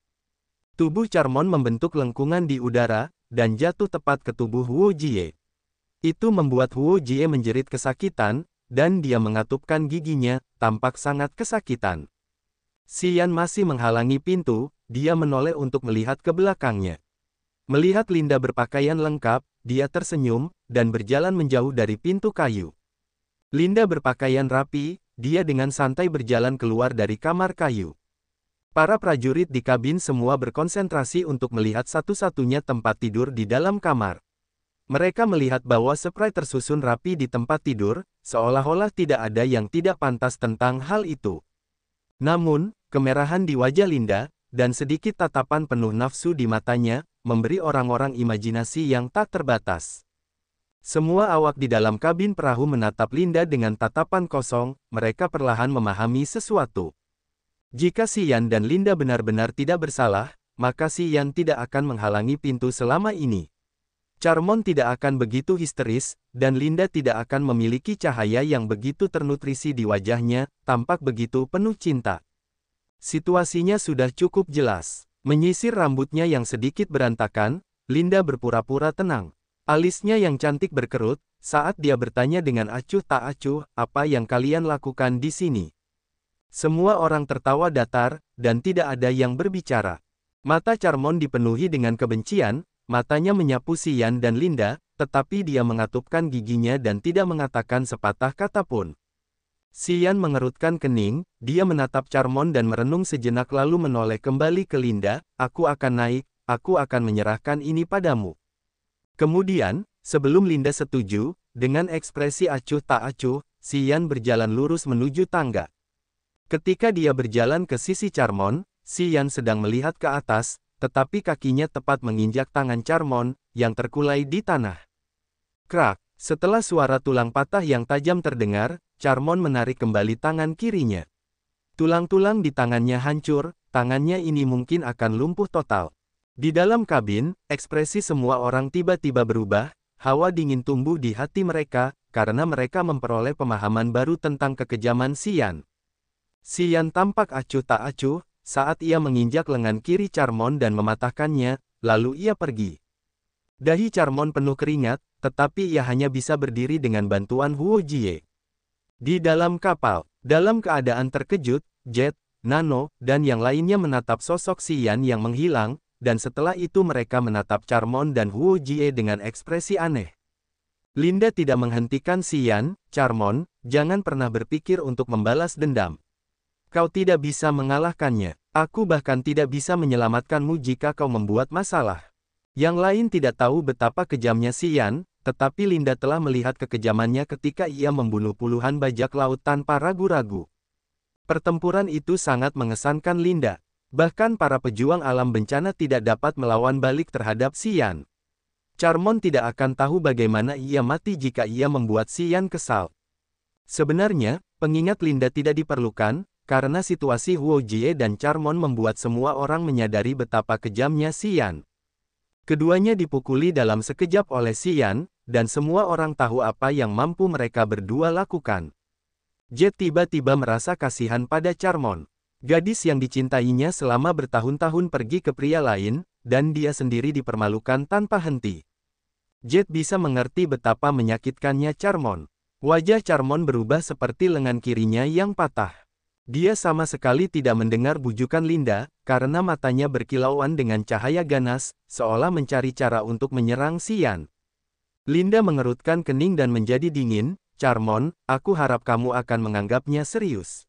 Tubuh Charmon membentuk lengkungan di udara, dan jatuh tepat ke tubuh Wu Jie. Itu membuat Wu Jie menjerit kesakitan, dan dia mengatupkan giginya, tampak sangat kesakitan. Sian masih menghalangi pintu, dia menoleh untuk melihat ke belakangnya. Melihat Linda berpakaian lengkap, dia tersenyum, dan berjalan menjauh dari pintu kayu. Linda berpakaian rapi, dia dengan santai berjalan keluar dari kamar kayu. Para prajurit di kabin semua berkonsentrasi untuk melihat satu-satunya tempat tidur di dalam kamar. Mereka melihat bahwa spray tersusun rapi di tempat tidur, seolah-olah tidak ada yang tidak pantas tentang hal itu. Namun, kemerahan di wajah Linda, dan sedikit tatapan penuh nafsu di matanya, memberi orang-orang imajinasi yang tak terbatas. Semua awak di dalam kabin perahu menatap Linda dengan tatapan kosong, mereka perlahan memahami sesuatu. Jika Sian dan Linda benar-benar tidak bersalah, maka Sian tidak akan menghalangi pintu selama ini. Charmon tidak akan begitu histeris, dan Linda tidak akan memiliki cahaya yang begitu ternutrisi di wajahnya, tampak begitu penuh cinta. Situasinya sudah cukup jelas. Menyisir rambutnya yang sedikit berantakan, Linda berpura-pura tenang. Alisnya yang cantik berkerut, saat dia bertanya dengan acuh tak acuh, apa yang kalian lakukan di sini? Semua orang tertawa datar, dan tidak ada yang berbicara. Mata Charmon dipenuhi dengan kebencian, Matanya menyapu Sian dan Linda, tetapi dia mengatupkan giginya dan tidak mengatakan sepatah kata pun. Sian mengerutkan kening, dia menatap Charmon dan merenung sejenak lalu menoleh kembali ke Linda, aku akan naik, aku akan menyerahkan ini padamu. Kemudian, sebelum Linda setuju, dengan ekspresi acuh tak acuh, Sian berjalan lurus menuju tangga. Ketika dia berjalan ke sisi Charmon, Sian sedang melihat ke atas, tetapi kakinya tepat menginjak tangan Charmon, yang terkulai di tanah. Krak, setelah suara tulang patah yang tajam terdengar, Charmon menarik kembali tangan kirinya. Tulang-tulang di tangannya hancur, tangannya ini mungkin akan lumpuh total. Di dalam kabin, ekspresi semua orang tiba-tiba berubah, hawa dingin tumbuh di hati mereka, karena mereka memperoleh pemahaman baru tentang kekejaman Sian. Sian tampak acuh tak acuh, saat ia menginjak lengan kiri Charmon dan mematahkannya, lalu ia pergi. Dahi Charmon penuh keringat, tetapi ia hanya bisa berdiri dengan bantuan Huo Jie. Di dalam kapal, dalam keadaan terkejut, Jet, Nano, dan yang lainnya menatap sosok Xian yang menghilang, dan setelah itu mereka menatap Charmon dan Huo Jie dengan ekspresi aneh. Linda tidak menghentikan Xian, Charmon, jangan pernah berpikir untuk membalas dendam. Kau tidak bisa mengalahkannya. Aku bahkan tidak bisa menyelamatkanmu jika kau membuat masalah. Yang lain tidak tahu betapa kejamnya Sian, tetapi Linda telah melihat kekejamannya ketika ia membunuh puluhan bajak laut tanpa ragu-ragu. Pertempuran itu sangat mengesankan Linda. Bahkan para pejuang alam bencana tidak dapat melawan balik terhadap Sian. Charmon tidak akan tahu bagaimana ia mati jika ia membuat Sian kesal. Sebenarnya, pengingat Linda tidak diperlukan, karena situasi Huo Jie dan Charmon membuat semua orang menyadari betapa kejamnya Xian. Keduanya dipukuli dalam sekejap oleh Xian, dan semua orang tahu apa yang mampu mereka berdua lakukan. Jet tiba-tiba merasa kasihan pada Charmon. Gadis yang dicintainya selama bertahun-tahun pergi ke pria lain, dan dia sendiri dipermalukan tanpa henti. Jet bisa mengerti betapa menyakitkannya Charmon. Wajah Charmon berubah seperti lengan kirinya yang patah. Dia sama sekali tidak mendengar bujukan Linda, karena matanya berkilauan dengan cahaya ganas, seolah mencari cara untuk menyerang Sian. Linda mengerutkan kening dan menjadi dingin, Charmon, aku harap kamu akan menganggapnya serius.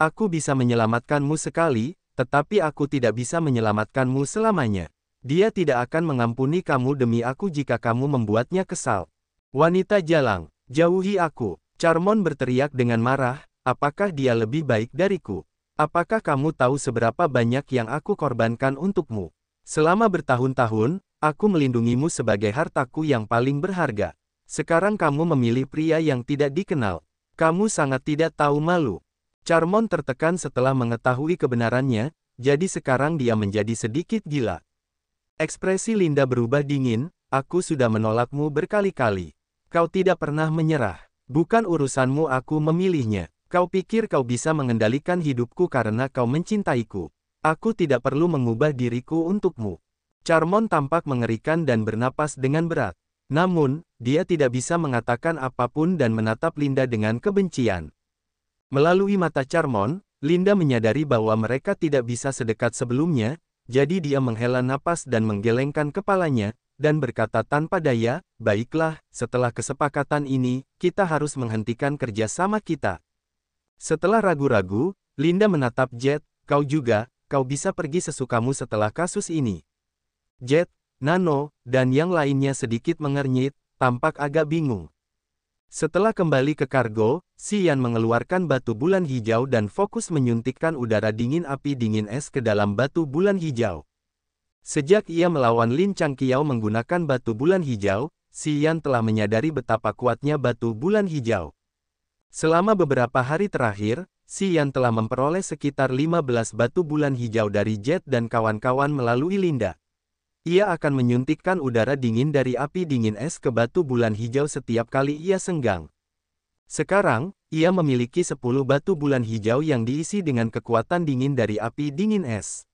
Aku bisa menyelamatkanmu sekali, tetapi aku tidak bisa menyelamatkanmu selamanya. Dia tidak akan mengampuni kamu demi aku jika kamu membuatnya kesal. Wanita jalang, jauhi aku. Charmon berteriak dengan marah, Apakah dia lebih baik dariku? Apakah kamu tahu seberapa banyak yang aku korbankan untukmu? Selama bertahun-tahun, aku melindungimu sebagai hartaku yang paling berharga. Sekarang kamu memilih pria yang tidak dikenal. Kamu sangat tidak tahu malu. Charmon tertekan setelah mengetahui kebenarannya, jadi sekarang dia menjadi sedikit gila. Ekspresi Linda berubah dingin, aku sudah menolakmu berkali-kali. Kau tidak pernah menyerah. Bukan urusanmu aku memilihnya. Kau pikir kau bisa mengendalikan hidupku karena kau mencintaiku. Aku tidak perlu mengubah diriku untukmu. Charmon tampak mengerikan dan bernapas dengan berat. Namun, dia tidak bisa mengatakan apapun dan menatap Linda dengan kebencian. Melalui mata Charmon, Linda menyadari bahwa mereka tidak bisa sedekat sebelumnya, jadi dia menghela napas dan menggelengkan kepalanya, dan berkata tanpa daya, baiklah, setelah kesepakatan ini, kita harus menghentikan kerja sama kita. Setelah ragu-ragu, Linda menatap Jet, kau juga, kau bisa pergi sesukamu setelah kasus ini. Jet, Nano, dan yang lainnya sedikit mengernyit, tampak agak bingung. Setelah kembali ke kargo, Sian mengeluarkan batu bulan hijau dan fokus menyuntikkan udara dingin api dingin es ke dalam batu bulan hijau. Sejak ia melawan Lin Changqiao menggunakan batu bulan hijau, Sian telah menyadari betapa kuatnya batu bulan hijau. Selama beberapa hari terakhir, Yan telah memperoleh sekitar 15 batu bulan hijau dari Jet dan kawan-kawan melalui Linda. Ia akan menyuntikkan udara dingin dari api dingin es ke batu bulan hijau setiap kali ia senggang. Sekarang, ia memiliki 10 batu bulan hijau yang diisi dengan kekuatan dingin dari api dingin es.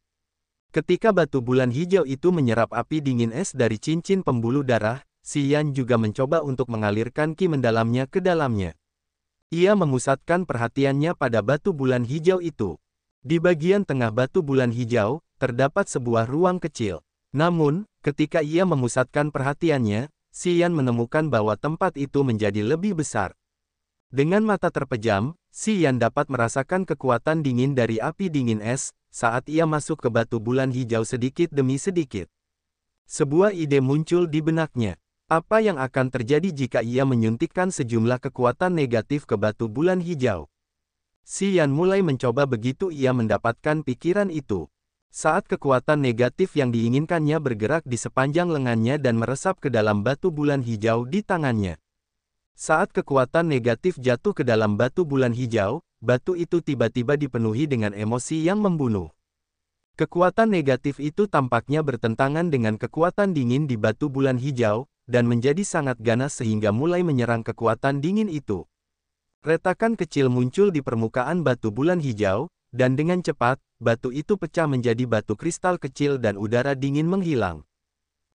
Ketika batu bulan hijau itu menyerap api dingin es dari cincin pembuluh darah, Yan juga mencoba untuk mengalirkan ki mendalamnya ke dalamnya. Ia memusatkan perhatiannya pada batu bulan hijau itu. Di bagian tengah batu bulan hijau, terdapat sebuah ruang kecil. Namun, ketika ia memusatkan perhatiannya, Sian menemukan bahwa tempat itu menjadi lebih besar. Dengan mata terpejam, Sian dapat merasakan kekuatan dingin dari api dingin es, saat ia masuk ke batu bulan hijau sedikit demi sedikit. Sebuah ide muncul di benaknya. Apa yang akan terjadi jika ia menyuntikkan sejumlah kekuatan negatif ke batu bulan hijau? Yan mulai mencoba begitu ia mendapatkan pikiran itu. Saat kekuatan negatif yang diinginkannya bergerak di sepanjang lengannya dan meresap ke dalam batu bulan hijau di tangannya. Saat kekuatan negatif jatuh ke dalam batu bulan hijau, batu itu tiba-tiba dipenuhi dengan emosi yang membunuh. Kekuatan negatif itu tampaknya bertentangan dengan kekuatan dingin di batu bulan hijau, dan menjadi sangat ganas sehingga mulai menyerang kekuatan dingin itu. Retakan kecil muncul di permukaan batu bulan hijau, dan dengan cepat, batu itu pecah menjadi batu kristal kecil dan udara dingin menghilang.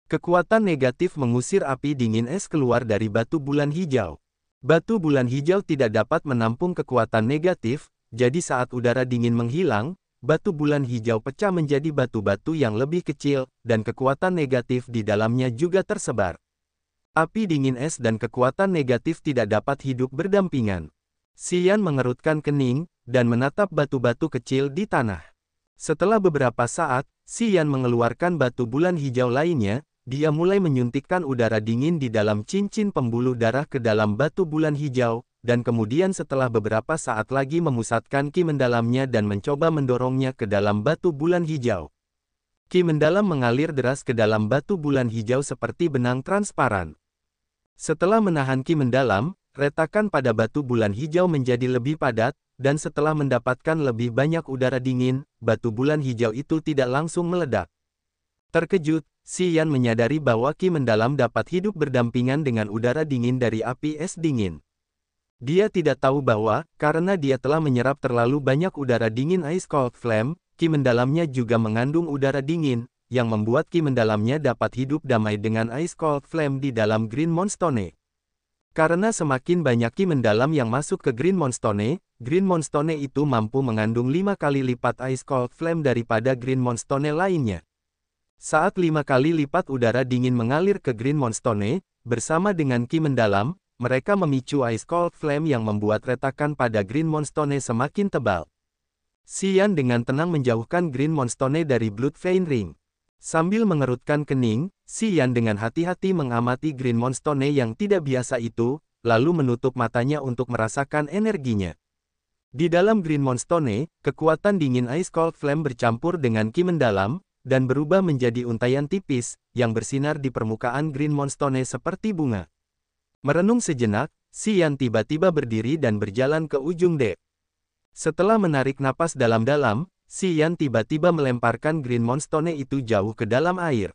Kekuatan negatif mengusir api dingin es keluar dari batu bulan hijau. Batu bulan hijau tidak dapat menampung kekuatan negatif, jadi saat udara dingin menghilang, batu bulan hijau pecah menjadi batu-batu yang lebih kecil, dan kekuatan negatif di dalamnya juga tersebar. Api dingin es dan kekuatan negatif tidak dapat hidup berdampingan. Sian mengerutkan kening, dan menatap batu-batu kecil di tanah. Setelah beberapa saat, Sian mengeluarkan batu bulan hijau lainnya, dia mulai menyuntikkan udara dingin di dalam cincin pembuluh darah ke dalam batu bulan hijau, dan kemudian setelah beberapa saat lagi memusatkan ki mendalamnya dan mencoba mendorongnya ke dalam batu bulan hijau. Ki mendalam mengalir deras ke dalam batu bulan hijau seperti benang transparan. Setelah menahan Ki mendalam, retakan pada batu bulan hijau menjadi lebih padat, dan setelah mendapatkan lebih banyak udara dingin, batu bulan hijau itu tidak langsung meledak. Terkejut, Si Yan menyadari bahwa Ki mendalam dapat hidup berdampingan dengan udara dingin dari api es dingin. Dia tidak tahu bahwa, karena dia telah menyerap terlalu banyak udara dingin Ice Cold Flame, Ki mendalamnya juga mengandung udara dingin, yang membuat Ki mendalamnya dapat hidup damai dengan Ice Cold Flame di dalam Green Monstone. Karena semakin banyak Ki mendalam yang masuk ke Green Monstone, Green Monstone itu mampu mengandung lima kali lipat Ice Cold Flame daripada Green Monstone lainnya. Saat lima kali lipat udara dingin mengalir ke Green Monstone, bersama dengan Ki mendalam, mereka memicu Ice Cold Flame yang membuat retakan pada Green Monstone semakin tebal. Xian dengan tenang menjauhkan Green Monstone dari Blood Vein Ring. Sambil mengerutkan kening, Xian dengan hati-hati mengamati Green Monstone yang tidak biasa itu, lalu menutup matanya untuk merasakan energinya. Di dalam Green Monstone, kekuatan dingin Ice Cold Flame bercampur dengan ki mendalam, dan berubah menjadi untayan tipis, yang bersinar di permukaan Green Monstone seperti bunga. Merenung sejenak, Xian tiba-tiba berdiri dan berjalan ke ujung dek. Setelah menarik napas dalam-dalam, Si Yan tiba-tiba melemparkan Green Monstone itu jauh ke dalam air.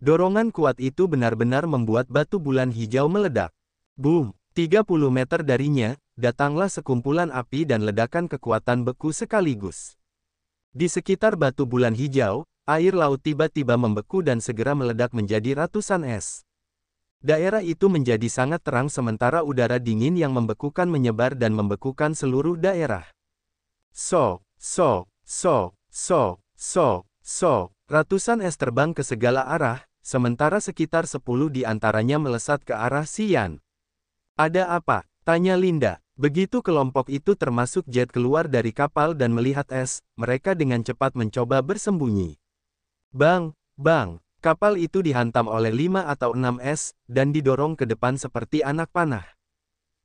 Dorongan kuat itu benar-benar membuat batu bulan hijau meledak. Boom! 30 meter darinya, datanglah sekumpulan api dan ledakan kekuatan beku sekaligus. Di sekitar batu bulan hijau, air laut tiba-tiba membeku dan segera meledak menjadi ratusan es. Daerah itu menjadi sangat terang sementara udara dingin yang membekukan menyebar dan membekukan seluruh daerah. Sok, sok, sok, sok, sok, sok. Ratusan es terbang ke segala arah, sementara sekitar sepuluh di antaranya melesat ke arah Sian. Ada apa? Tanya Linda. Begitu kelompok itu termasuk jet keluar dari kapal dan melihat es, mereka dengan cepat mencoba bersembunyi. Bang, bang, Kapal itu dihantam oleh lima atau enam es, dan didorong ke depan seperti anak panah.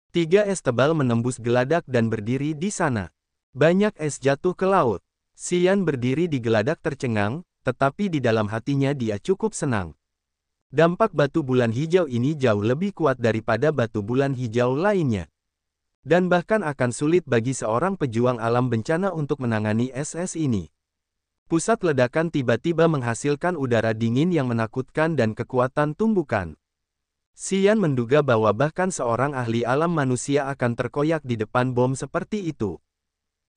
Tiga es tebal menembus geladak dan berdiri di sana. Banyak es jatuh ke laut. Sian berdiri di geladak tercengang, tetapi di dalam hatinya dia cukup senang. Dampak batu bulan hijau ini jauh lebih kuat daripada batu bulan hijau lainnya. Dan bahkan akan sulit bagi seorang pejuang alam bencana untuk menangani SS ini. Pusat ledakan tiba-tiba menghasilkan udara dingin yang menakutkan dan kekuatan tumbukan. Sian menduga bahwa bahkan seorang ahli alam manusia akan terkoyak di depan bom seperti itu.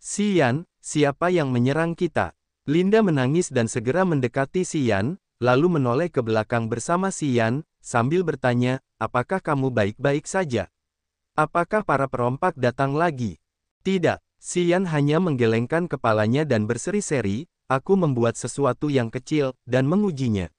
Sian, siapa yang menyerang kita? Linda menangis dan segera mendekati Sian, lalu menoleh ke belakang bersama Sian, sambil bertanya, apakah kamu baik-baik saja? Apakah para perompak datang lagi? Tidak, Sian hanya menggelengkan kepalanya dan berseri-seri, Aku membuat sesuatu yang kecil, dan mengujinya.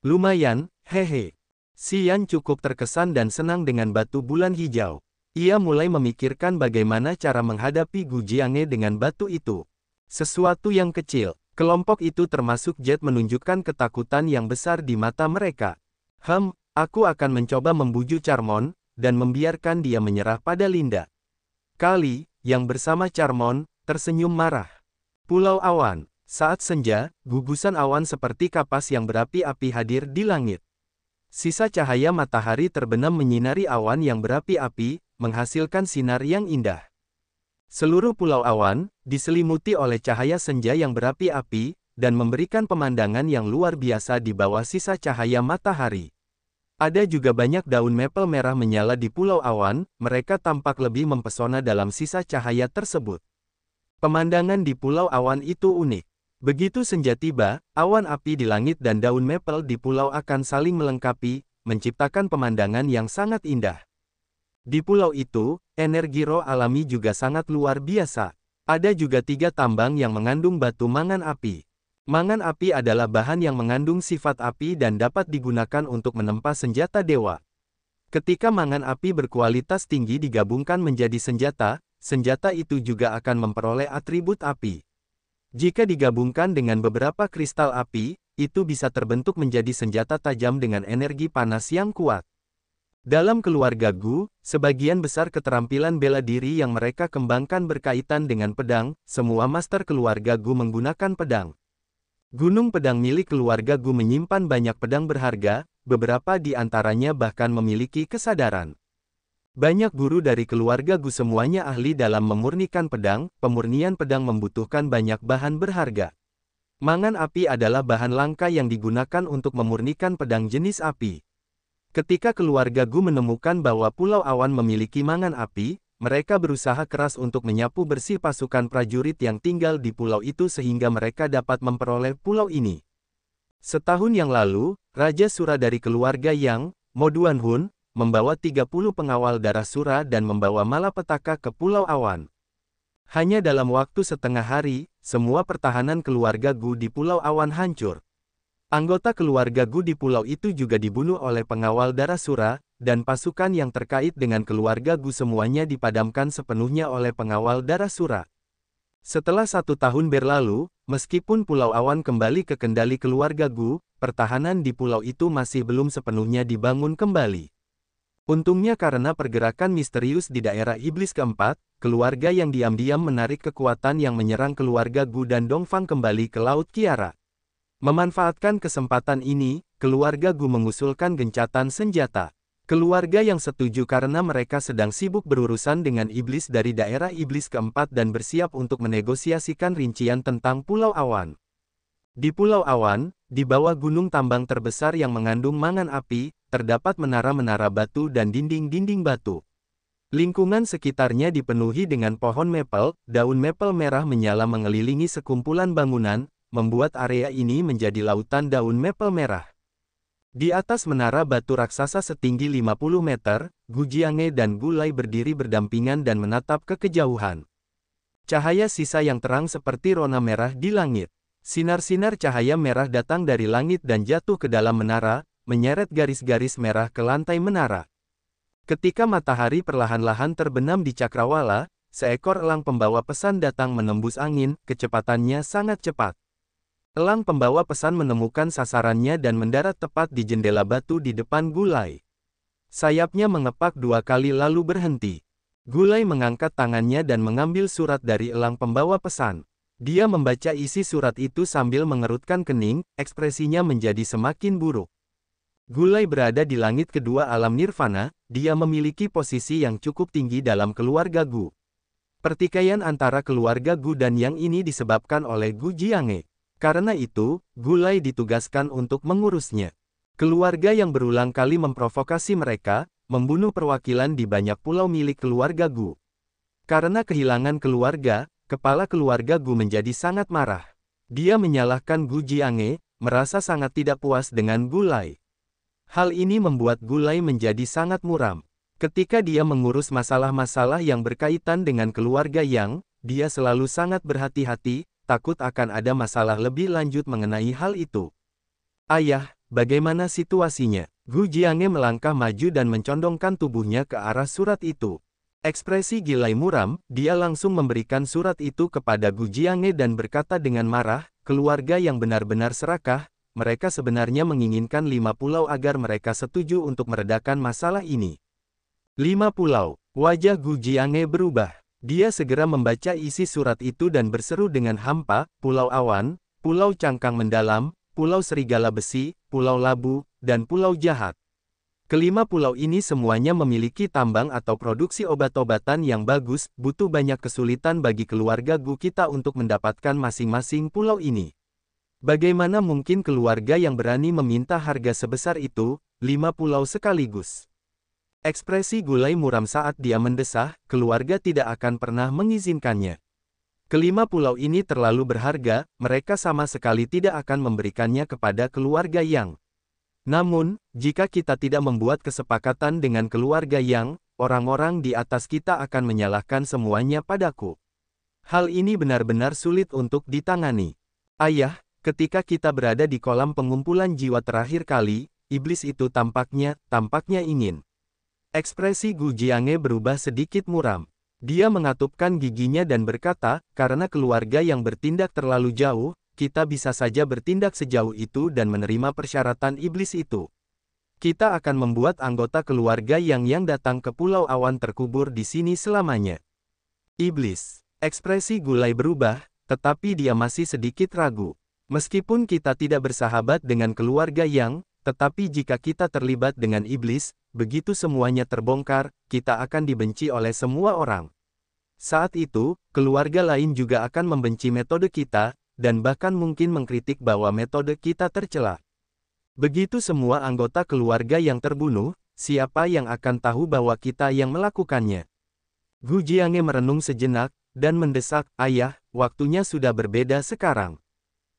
Lumayan, hehe. Sian cukup terkesan dan senang dengan batu bulan hijau. Ia mulai memikirkan bagaimana cara menghadapi Gu Gujiange dengan batu itu. Sesuatu yang kecil, kelompok itu termasuk Jet menunjukkan ketakutan yang besar di mata mereka. Hem, aku akan mencoba membujuk Charmon, dan membiarkan dia menyerah pada Linda. Kali, yang bersama Charmon, tersenyum marah. Pulau Awan, saat senja, gugusan awan seperti kapas yang berapi-api hadir di langit. Sisa cahaya matahari terbenam menyinari awan yang berapi-api, menghasilkan sinar yang indah. Seluruh pulau awan, diselimuti oleh cahaya senja yang berapi-api, dan memberikan pemandangan yang luar biasa di bawah sisa cahaya matahari. Ada juga banyak daun maple merah menyala di pulau awan, mereka tampak lebih mempesona dalam sisa cahaya tersebut. Pemandangan di pulau awan itu unik. Begitu senja tiba, awan api di langit dan daun maple di pulau akan saling melengkapi, menciptakan pemandangan yang sangat indah. Di pulau itu, energi roh alami juga sangat luar biasa. Ada juga tiga tambang yang mengandung batu mangan api. Mangan api adalah bahan yang mengandung sifat api dan dapat digunakan untuk menempa senjata dewa. Ketika mangan api berkualitas tinggi digabungkan menjadi senjata, senjata itu juga akan memperoleh atribut api. Jika digabungkan dengan beberapa kristal api, itu bisa terbentuk menjadi senjata tajam dengan energi panas yang kuat. Dalam keluarga Gu, sebagian besar keterampilan bela diri yang mereka kembangkan berkaitan dengan pedang, semua master keluarga Gu menggunakan pedang. Gunung pedang milik keluarga Gu menyimpan banyak pedang berharga, beberapa di antaranya bahkan memiliki kesadaran. Banyak guru dari keluarga Gu semuanya ahli dalam memurnikan pedang, pemurnian pedang membutuhkan banyak bahan berharga. Mangan api adalah bahan langka yang digunakan untuk memurnikan pedang jenis api. Ketika keluarga Gu menemukan bahwa Pulau Awan memiliki mangan api, mereka berusaha keras untuk menyapu bersih pasukan prajurit yang tinggal di pulau itu sehingga mereka dapat memperoleh pulau ini. Setahun yang lalu, Raja Sura dari keluarga Yang, Moduan Hun, membawa 30 pengawal darah sura dan membawa malapetaka ke Pulau Awan. Hanya dalam waktu setengah hari, semua pertahanan keluarga Gu di Pulau Awan hancur. Anggota keluarga Gu di pulau itu juga dibunuh oleh pengawal darah sura, dan pasukan yang terkait dengan keluarga Gu semuanya dipadamkan sepenuhnya oleh pengawal darah sura. Setelah satu tahun berlalu, meskipun Pulau Awan kembali ke kendali keluarga Gu, pertahanan di pulau itu masih belum sepenuhnya dibangun kembali. Untungnya karena pergerakan misterius di daerah iblis keempat, keluarga yang diam-diam menarik kekuatan yang menyerang keluarga Gu dan Dongfang kembali ke Laut Kiara. Memanfaatkan kesempatan ini, keluarga Gu mengusulkan gencatan senjata. Keluarga yang setuju karena mereka sedang sibuk berurusan dengan iblis dari daerah iblis keempat dan bersiap untuk menegosiasikan rincian tentang Pulau Awan. Di Pulau Awan, di bawah gunung tambang terbesar yang mengandung mangan api, terdapat menara-menara batu dan dinding-dinding batu. Lingkungan sekitarnya dipenuhi dengan pohon maple, daun maple merah menyala mengelilingi sekumpulan bangunan, membuat area ini menjadi lautan daun maple merah. Di atas menara batu raksasa setinggi 50 meter, Gujiange dan Gulai berdiri berdampingan dan menatap ke kejauhan. Cahaya sisa yang terang seperti rona merah di langit. Sinar-sinar cahaya merah datang dari langit dan jatuh ke dalam menara, menyeret garis-garis merah ke lantai menara. Ketika matahari perlahan-lahan terbenam di cakrawala, seekor elang pembawa pesan datang menembus angin, kecepatannya sangat cepat. Elang pembawa pesan menemukan sasarannya dan mendarat tepat di jendela batu di depan Gulai. Sayapnya mengepak dua kali lalu berhenti. Gulai mengangkat tangannya dan mengambil surat dari elang pembawa pesan. Dia membaca isi surat itu sambil mengerutkan kening, ekspresinya menjadi semakin buruk. Gulai berada di langit kedua alam nirvana, dia memiliki posisi yang cukup tinggi dalam keluarga Gu. Pertikaian antara keluarga Gu dan yang ini disebabkan oleh Gu Jiange. Karena itu, Gulai ditugaskan untuk mengurusnya. Keluarga yang berulang kali memprovokasi mereka, membunuh perwakilan di banyak pulau milik keluarga Gu. Karena kehilangan keluarga, Kepala keluarga Gu menjadi sangat marah. Dia menyalahkan Gu Jiange, merasa sangat tidak puas dengan Gulai. Hal ini membuat Gulai menjadi sangat muram. Ketika dia mengurus masalah-masalah yang berkaitan dengan keluarga Yang, dia selalu sangat berhati-hati, takut akan ada masalah lebih lanjut mengenai hal itu. Ayah, bagaimana situasinya? Gu Jiange melangkah maju dan mencondongkan tubuhnya ke arah surat itu. Ekspresi Gilai muram, dia langsung memberikan surat itu kepada Gu Jiange dan berkata dengan marah, keluarga yang benar-benar serakah, mereka sebenarnya menginginkan lima pulau agar mereka setuju untuk meredakan masalah ini. Lima pulau, wajah Gu Jiange berubah. Dia segera membaca isi surat itu dan berseru dengan hampa, Pulau Awan, Pulau Cangkang Mendalam, Pulau Serigala Besi, Pulau Labu, dan Pulau Jahat. Kelima pulau ini semuanya memiliki tambang atau produksi obat-obatan yang bagus, butuh banyak kesulitan bagi keluarga Gu kita untuk mendapatkan masing-masing pulau ini. Bagaimana mungkin keluarga yang berani meminta harga sebesar itu, lima pulau sekaligus? Ekspresi Gulai muram saat dia mendesah, keluarga tidak akan pernah mengizinkannya. Kelima pulau ini terlalu berharga, mereka sama sekali tidak akan memberikannya kepada keluarga yang namun, jika kita tidak membuat kesepakatan dengan keluarga yang, orang-orang di atas kita akan menyalahkan semuanya padaku. Hal ini benar-benar sulit untuk ditangani. Ayah, ketika kita berada di kolam pengumpulan jiwa terakhir kali, iblis itu tampaknya, tampaknya ingin. Ekspresi Gu Jiange berubah sedikit muram. Dia mengatupkan giginya dan berkata, karena keluarga yang bertindak terlalu jauh, kita bisa saja bertindak sejauh itu dan menerima persyaratan iblis itu. Kita akan membuat anggota keluarga yang yang datang ke pulau awan terkubur di sini selamanya. Iblis. Ekspresi Gulai berubah, tetapi dia masih sedikit ragu. Meskipun kita tidak bersahabat dengan keluarga yang, tetapi jika kita terlibat dengan iblis, begitu semuanya terbongkar, kita akan dibenci oleh semua orang. Saat itu, keluarga lain juga akan membenci metode kita, dan bahkan mungkin mengkritik bahwa metode kita tercela. Begitu semua anggota keluarga yang terbunuh, siapa yang akan tahu bahwa kita yang melakukannya? Gu Jiange merenung sejenak, dan mendesak, Ayah, waktunya sudah berbeda sekarang.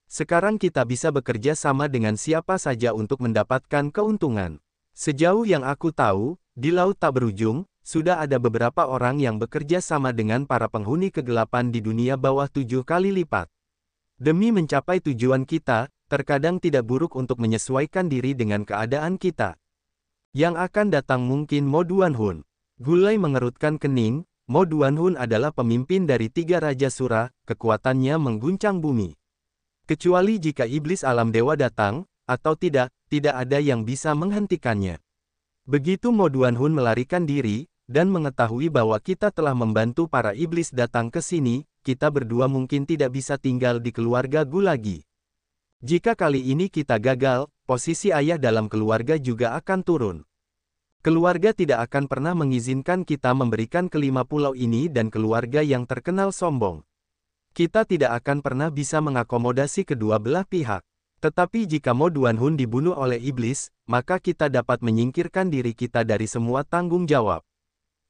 Sekarang kita bisa bekerja sama dengan siapa saja untuk mendapatkan keuntungan. Sejauh yang aku tahu, di Laut Tak Berujung, sudah ada beberapa orang yang bekerja sama dengan para penghuni kegelapan di dunia bawah tujuh kali lipat. Demi mencapai tujuan kita, terkadang tidak buruk untuk menyesuaikan diri dengan keadaan kita. Yang akan datang mungkin Mo Duan Gulai mengerutkan kening, Mo Duan Hun adalah pemimpin dari tiga Raja Sura, kekuatannya mengguncang bumi. Kecuali jika iblis alam dewa datang, atau tidak, tidak ada yang bisa menghentikannya. Begitu Mo Duan Hun melarikan diri, dan mengetahui bahwa kita telah membantu para iblis datang ke sini, kita berdua mungkin tidak bisa tinggal di keluarga Gu lagi. Jika kali ini kita gagal, posisi ayah dalam keluarga juga akan turun. Keluarga tidak akan pernah mengizinkan kita memberikan kelima pulau ini dan keluarga yang terkenal sombong. Kita tidak akan pernah bisa mengakomodasi kedua belah pihak. Tetapi jika Mo Duan Hun dibunuh oleh iblis, maka kita dapat menyingkirkan diri kita dari semua tanggung jawab.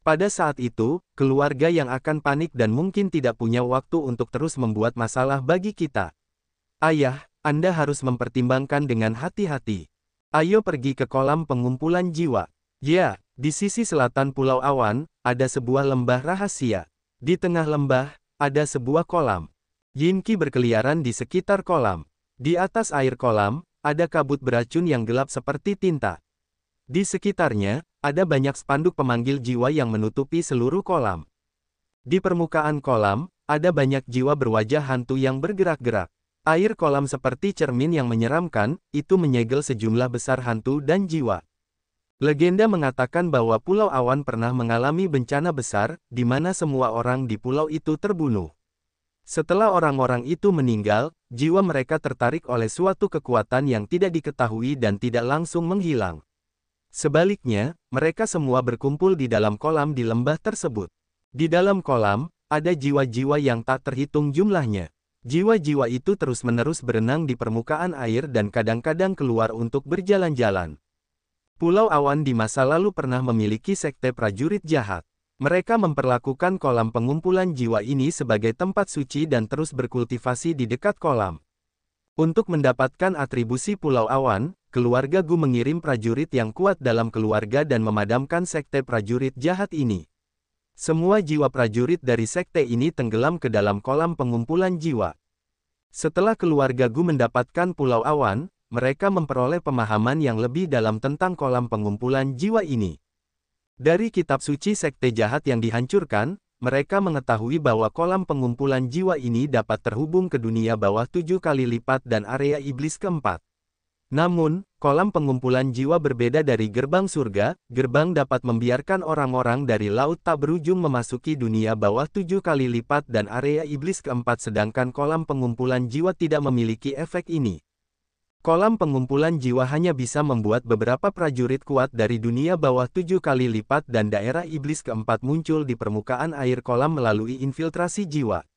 Pada saat itu, keluarga yang akan panik dan mungkin tidak punya waktu untuk terus membuat masalah bagi kita. Ayah, Anda harus mempertimbangkan dengan hati-hati. Ayo pergi ke kolam pengumpulan jiwa. Ya, di sisi selatan Pulau Awan, ada sebuah lembah rahasia. Di tengah lembah, ada sebuah kolam. Yinki berkeliaran di sekitar kolam. Di atas air kolam, ada kabut beracun yang gelap seperti tinta. Di sekitarnya, ada banyak spanduk pemanggil jiwa yang menutupi seluruh kolam. Di permukaan kolam, ada banyak jiwa berwajah hantu yang bergerak-gerak. Air kolam seperti cermin yang menyeramkan, itu menyegel sejumlah besar hantu dan jiwa. Legenda mengatakan bahwa Pulau Awan pernah mengalami bencana besar, di mana semua orang di pulau itu terbunuh. Setelah orang-orang itu meninggal, jiwa mereka tertarik oleh suatu kekuatan yang tidak diketahui dan tidak langsung menghilang. Sebaliknya, mereka semua berkumpul di dalam kolam di lembah tersebut. Di dalam kolam, ada jiwa-jiwa yang tak terhitung jumlahnya. Jiwa-jiwa itu terus-menerus berenang di permukaan air dan kadang-kadang keluar untuk berjalan-jalan. Pulau Awan di masa lalu pernah memiliki sekte prajurit jahat. Mereka memperlakukan kolam pengumpulan jiwa ini sebagai tempat suci dan terus berkultivasi di dekat kolam. Untuk mendapatkan atribusi Pulau Awan, keluarga Gu mengirim prajurit yang kuat dalam keluarga dan memadamkan sekte prajurit jahat ini. Semua jiwa prajurit dari sekte ini tenggelam ke dalam kolam pengumpulan jiwa. Setelah keluarga Gu mendapatkan Pulau Awan, mereka memperoleh pemahaman yang lebih dalam tentang kolam pengumpulan jiwa ini. Dari kitab suci sekte jahat yang dihancurkan, mereka mengetahui bahwa kolam pengumpulan jiwa ini dapat terhubung ke dunia bawah tujuh kali lipat dan area iblis keempat. Namun, kolam pengumpulan jiwa berbeda dari gerbang surga, gerbang dapat membiarkan orang-orang dari laut tak berujung memasuki dunia bawah tujuh kali lipat dan area iblis keempat sedangkan kolam pengumpulan jiwa tidak memiliki efek ini. Kolam pengumpulan jiwa hanya bisa membuat beberapa prajurit kuat dari dunia bawah tujuh kali lipat dan daerah iblis keempat muncul di permukaan air kolam melalui infiltrasi jiwa.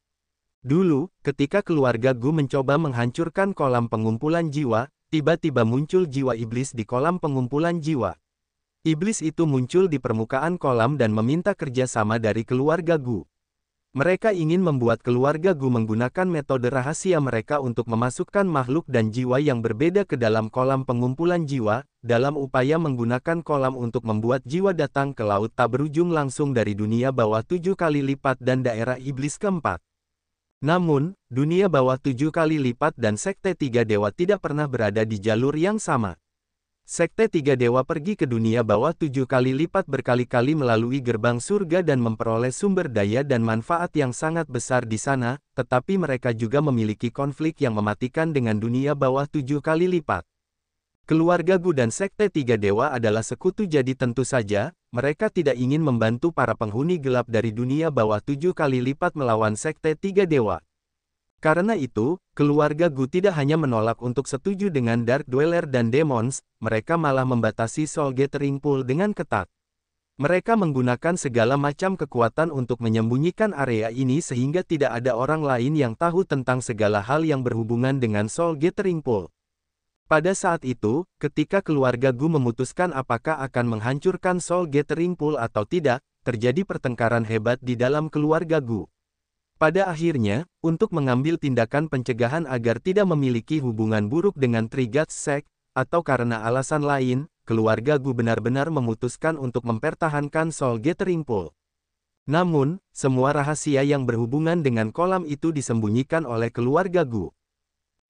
Dulu, ketika keluarga Gu mencoba menghancurkan kolam pengumpulan jiwa, tiba-tiba muncul jiwa iblis di kolam pengumpulan jiwa. Iblis itu muncul di permukaan kolam dan meminta kerjasama dari keluarga Gu. Mereka ingin membuat keluarga Gu menggunakan metode rahasia mereka untuk memasukkan makhluk dan jiwa yang berbeda ke dalam kolam pengumpulan jiwa, dalam upaya menggunakan kolam untuk membuat jiwa datang ke laut tak berujung langsung dari dunia bawah tujuh kali lipat dan daerah iblis keempat. Namun, dunia bawah tujuh kali lipat dan sekte tiga dewa tidak pernah berada di jalur yang sama. Sekte Tiga Dewa pergi ke dunia bawah tujuh kali lipat berkali-kali melalui gerbang surga dan memperoleh sumber daya dan manfaat yang sangat besar di sana, tetapi mereka juga memiliki konflik yang mematikan dengan dunia bawah tujuh kali lipat. Keluarga Gu dan Sekte Tiga Dewa adalah sekutu jadi tentu saja, mereka tidak ingin membantu para penghuni gelap dari dunia bawah tujuh kali lipat melawan Sekte Tiga Dewa. Karena itu, keluarga Gu tidak hanya menolak untuk setuju dengan Dark Dweller dan Demons, mereka malah membatasi Soul Gathering Pool dengan ketat. Mereka menggunakan segala macam kekuatan untuk menyembunyikan area ini sehingga tidak ada orang lain yang tahu tentang segala hal yang berhubungan dengan Soul Gathering Pool. Pada saat itu, ketika keluarga Gu memutuskan apakah akan menghancurkan Soul Gathering Pool atau tidak, terjadi pertengkaran hebat di dalam keluarga Gu. Pada akhirnya, untuk mengambil tindakan pencegahan agar tidak memiliki hubungan buruk dengan Trigatsek, Sek, atau karena alasan lain, keluarga Gu benar-benar memutuskan untuk mempertahankan Soul Gathering Pool. Namun, semua rahasia yang berhubungan dengan kolam itu disembunyikan oleh keluarga Gu.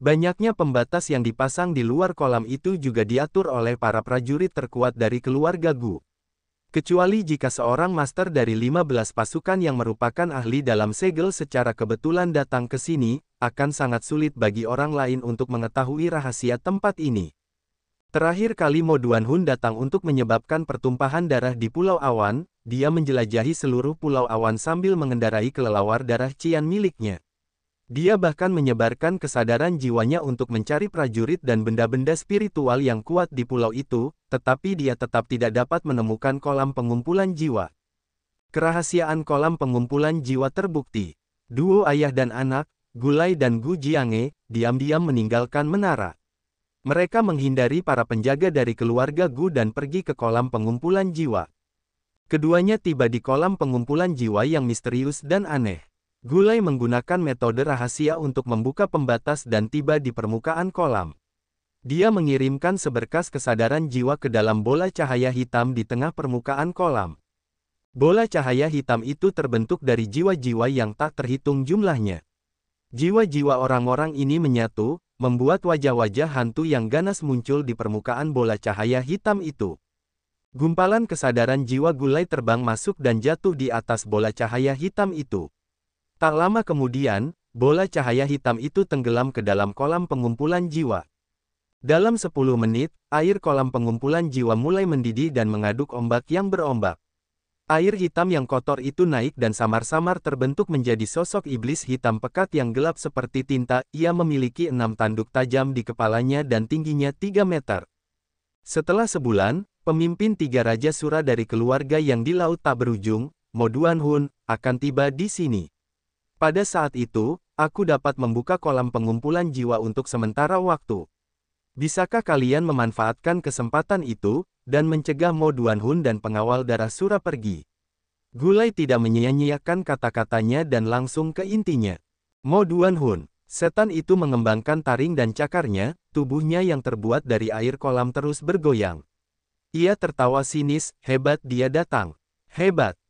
Banyaknya pembatas yang dipasang di luar kolam itu juga diatur oleh para prajurit terkuat dari keluarga Gu. Kecuali jika seorang master dari 15 pasukan yang merupakan ahli dalam segel secara kebetulan datang ke sini, akan sangat sulit bagi orang lain untuk mengetahui rahasia tempat ini. Terakhir kali Moduan Hun datang untuk menyebabkan pertumpahan darah di Pulau Awan, dia menjelajahi seluruh Pulau Awan sambil mengendarai kelelawar darah Cian miliknya. Dia bahkan menyebarkan kesadaran jiwanya untuk mencari prajurit dan benda-benda spiritual yang kuat di pulau itu, tetapi dia tetap tidak dapat menemukan kolam pengumpulan jiwa. Kerahasiaan kolam pengumpulan jiwa terbukti. Duo ayah dan anak, Gulai dan Gu Jiange, diam-diam meninggalkan menara. Mereka menghindari para penjaga dari keluarga Gu dan pergi ke kolam pengumpulan jiwa. Keduanya tiba di kolam pengumpulan jiwa yang misterius dan aneh. Gulai menggunakan metode rahasia untuk membuka pembatas dan tiba di permukaan kolam. Dia mengirimkan seberkas kesadaran jiwa ke dalam bola cahaya hitam di tengah permukaan kolam. Bola cahaya hitam itu terbentuk dari jiwa-jiwa yang tak terhitung jumlahnya. Jiwa-jiwa orang-orang ini menyatu, membuat wajah-wajah hantu yang ganas muncul di permukaan bola cahaya hitam itu. Gumpalan kesadaran jiwa gulai terbang masuk dan jatuh di atas bola cahaya hitam itu. Tak lama kemudian, bola cahaya hitam itu tenggelam ke dalam kolam pengumpulan jiwa. Dalam 10 menit, air kolam pengumpulan jiwa mulai mendidih dan mengaduk ombak yang berombak. Air hitam yang kotor itu naik dan samar-samar terbentuk menjadi sosok iblis hitam pekat yang gelap seperti tinta. Ia memiliki enam tanduk tajam di kepalanya dan tingginya 3 meter. Setelah sebulan, pemimpin tiga raja sura dari keluarga yang di laut tak berujung, Moduan Hun, akan tiba di sini. Pada saat itu, aku dapat membuka kolam pengumpulan jiwa untuk sementara waktu. Bisakah kalian memanfaatkan kesempatan itu, dan mencegah Mo Duan Hun dan pengawal darah Sura pergi? Gulai tidak menyia-nyiakan kata-katanya dan langsung ke intinya. Mo Duan Hun, setan itu mengembangkan taring dan cakarnya, tubuhnya yang terbuat dari air kolam terus bergoyang. Ia tertawa sinis, hebat dia datang. Hebat,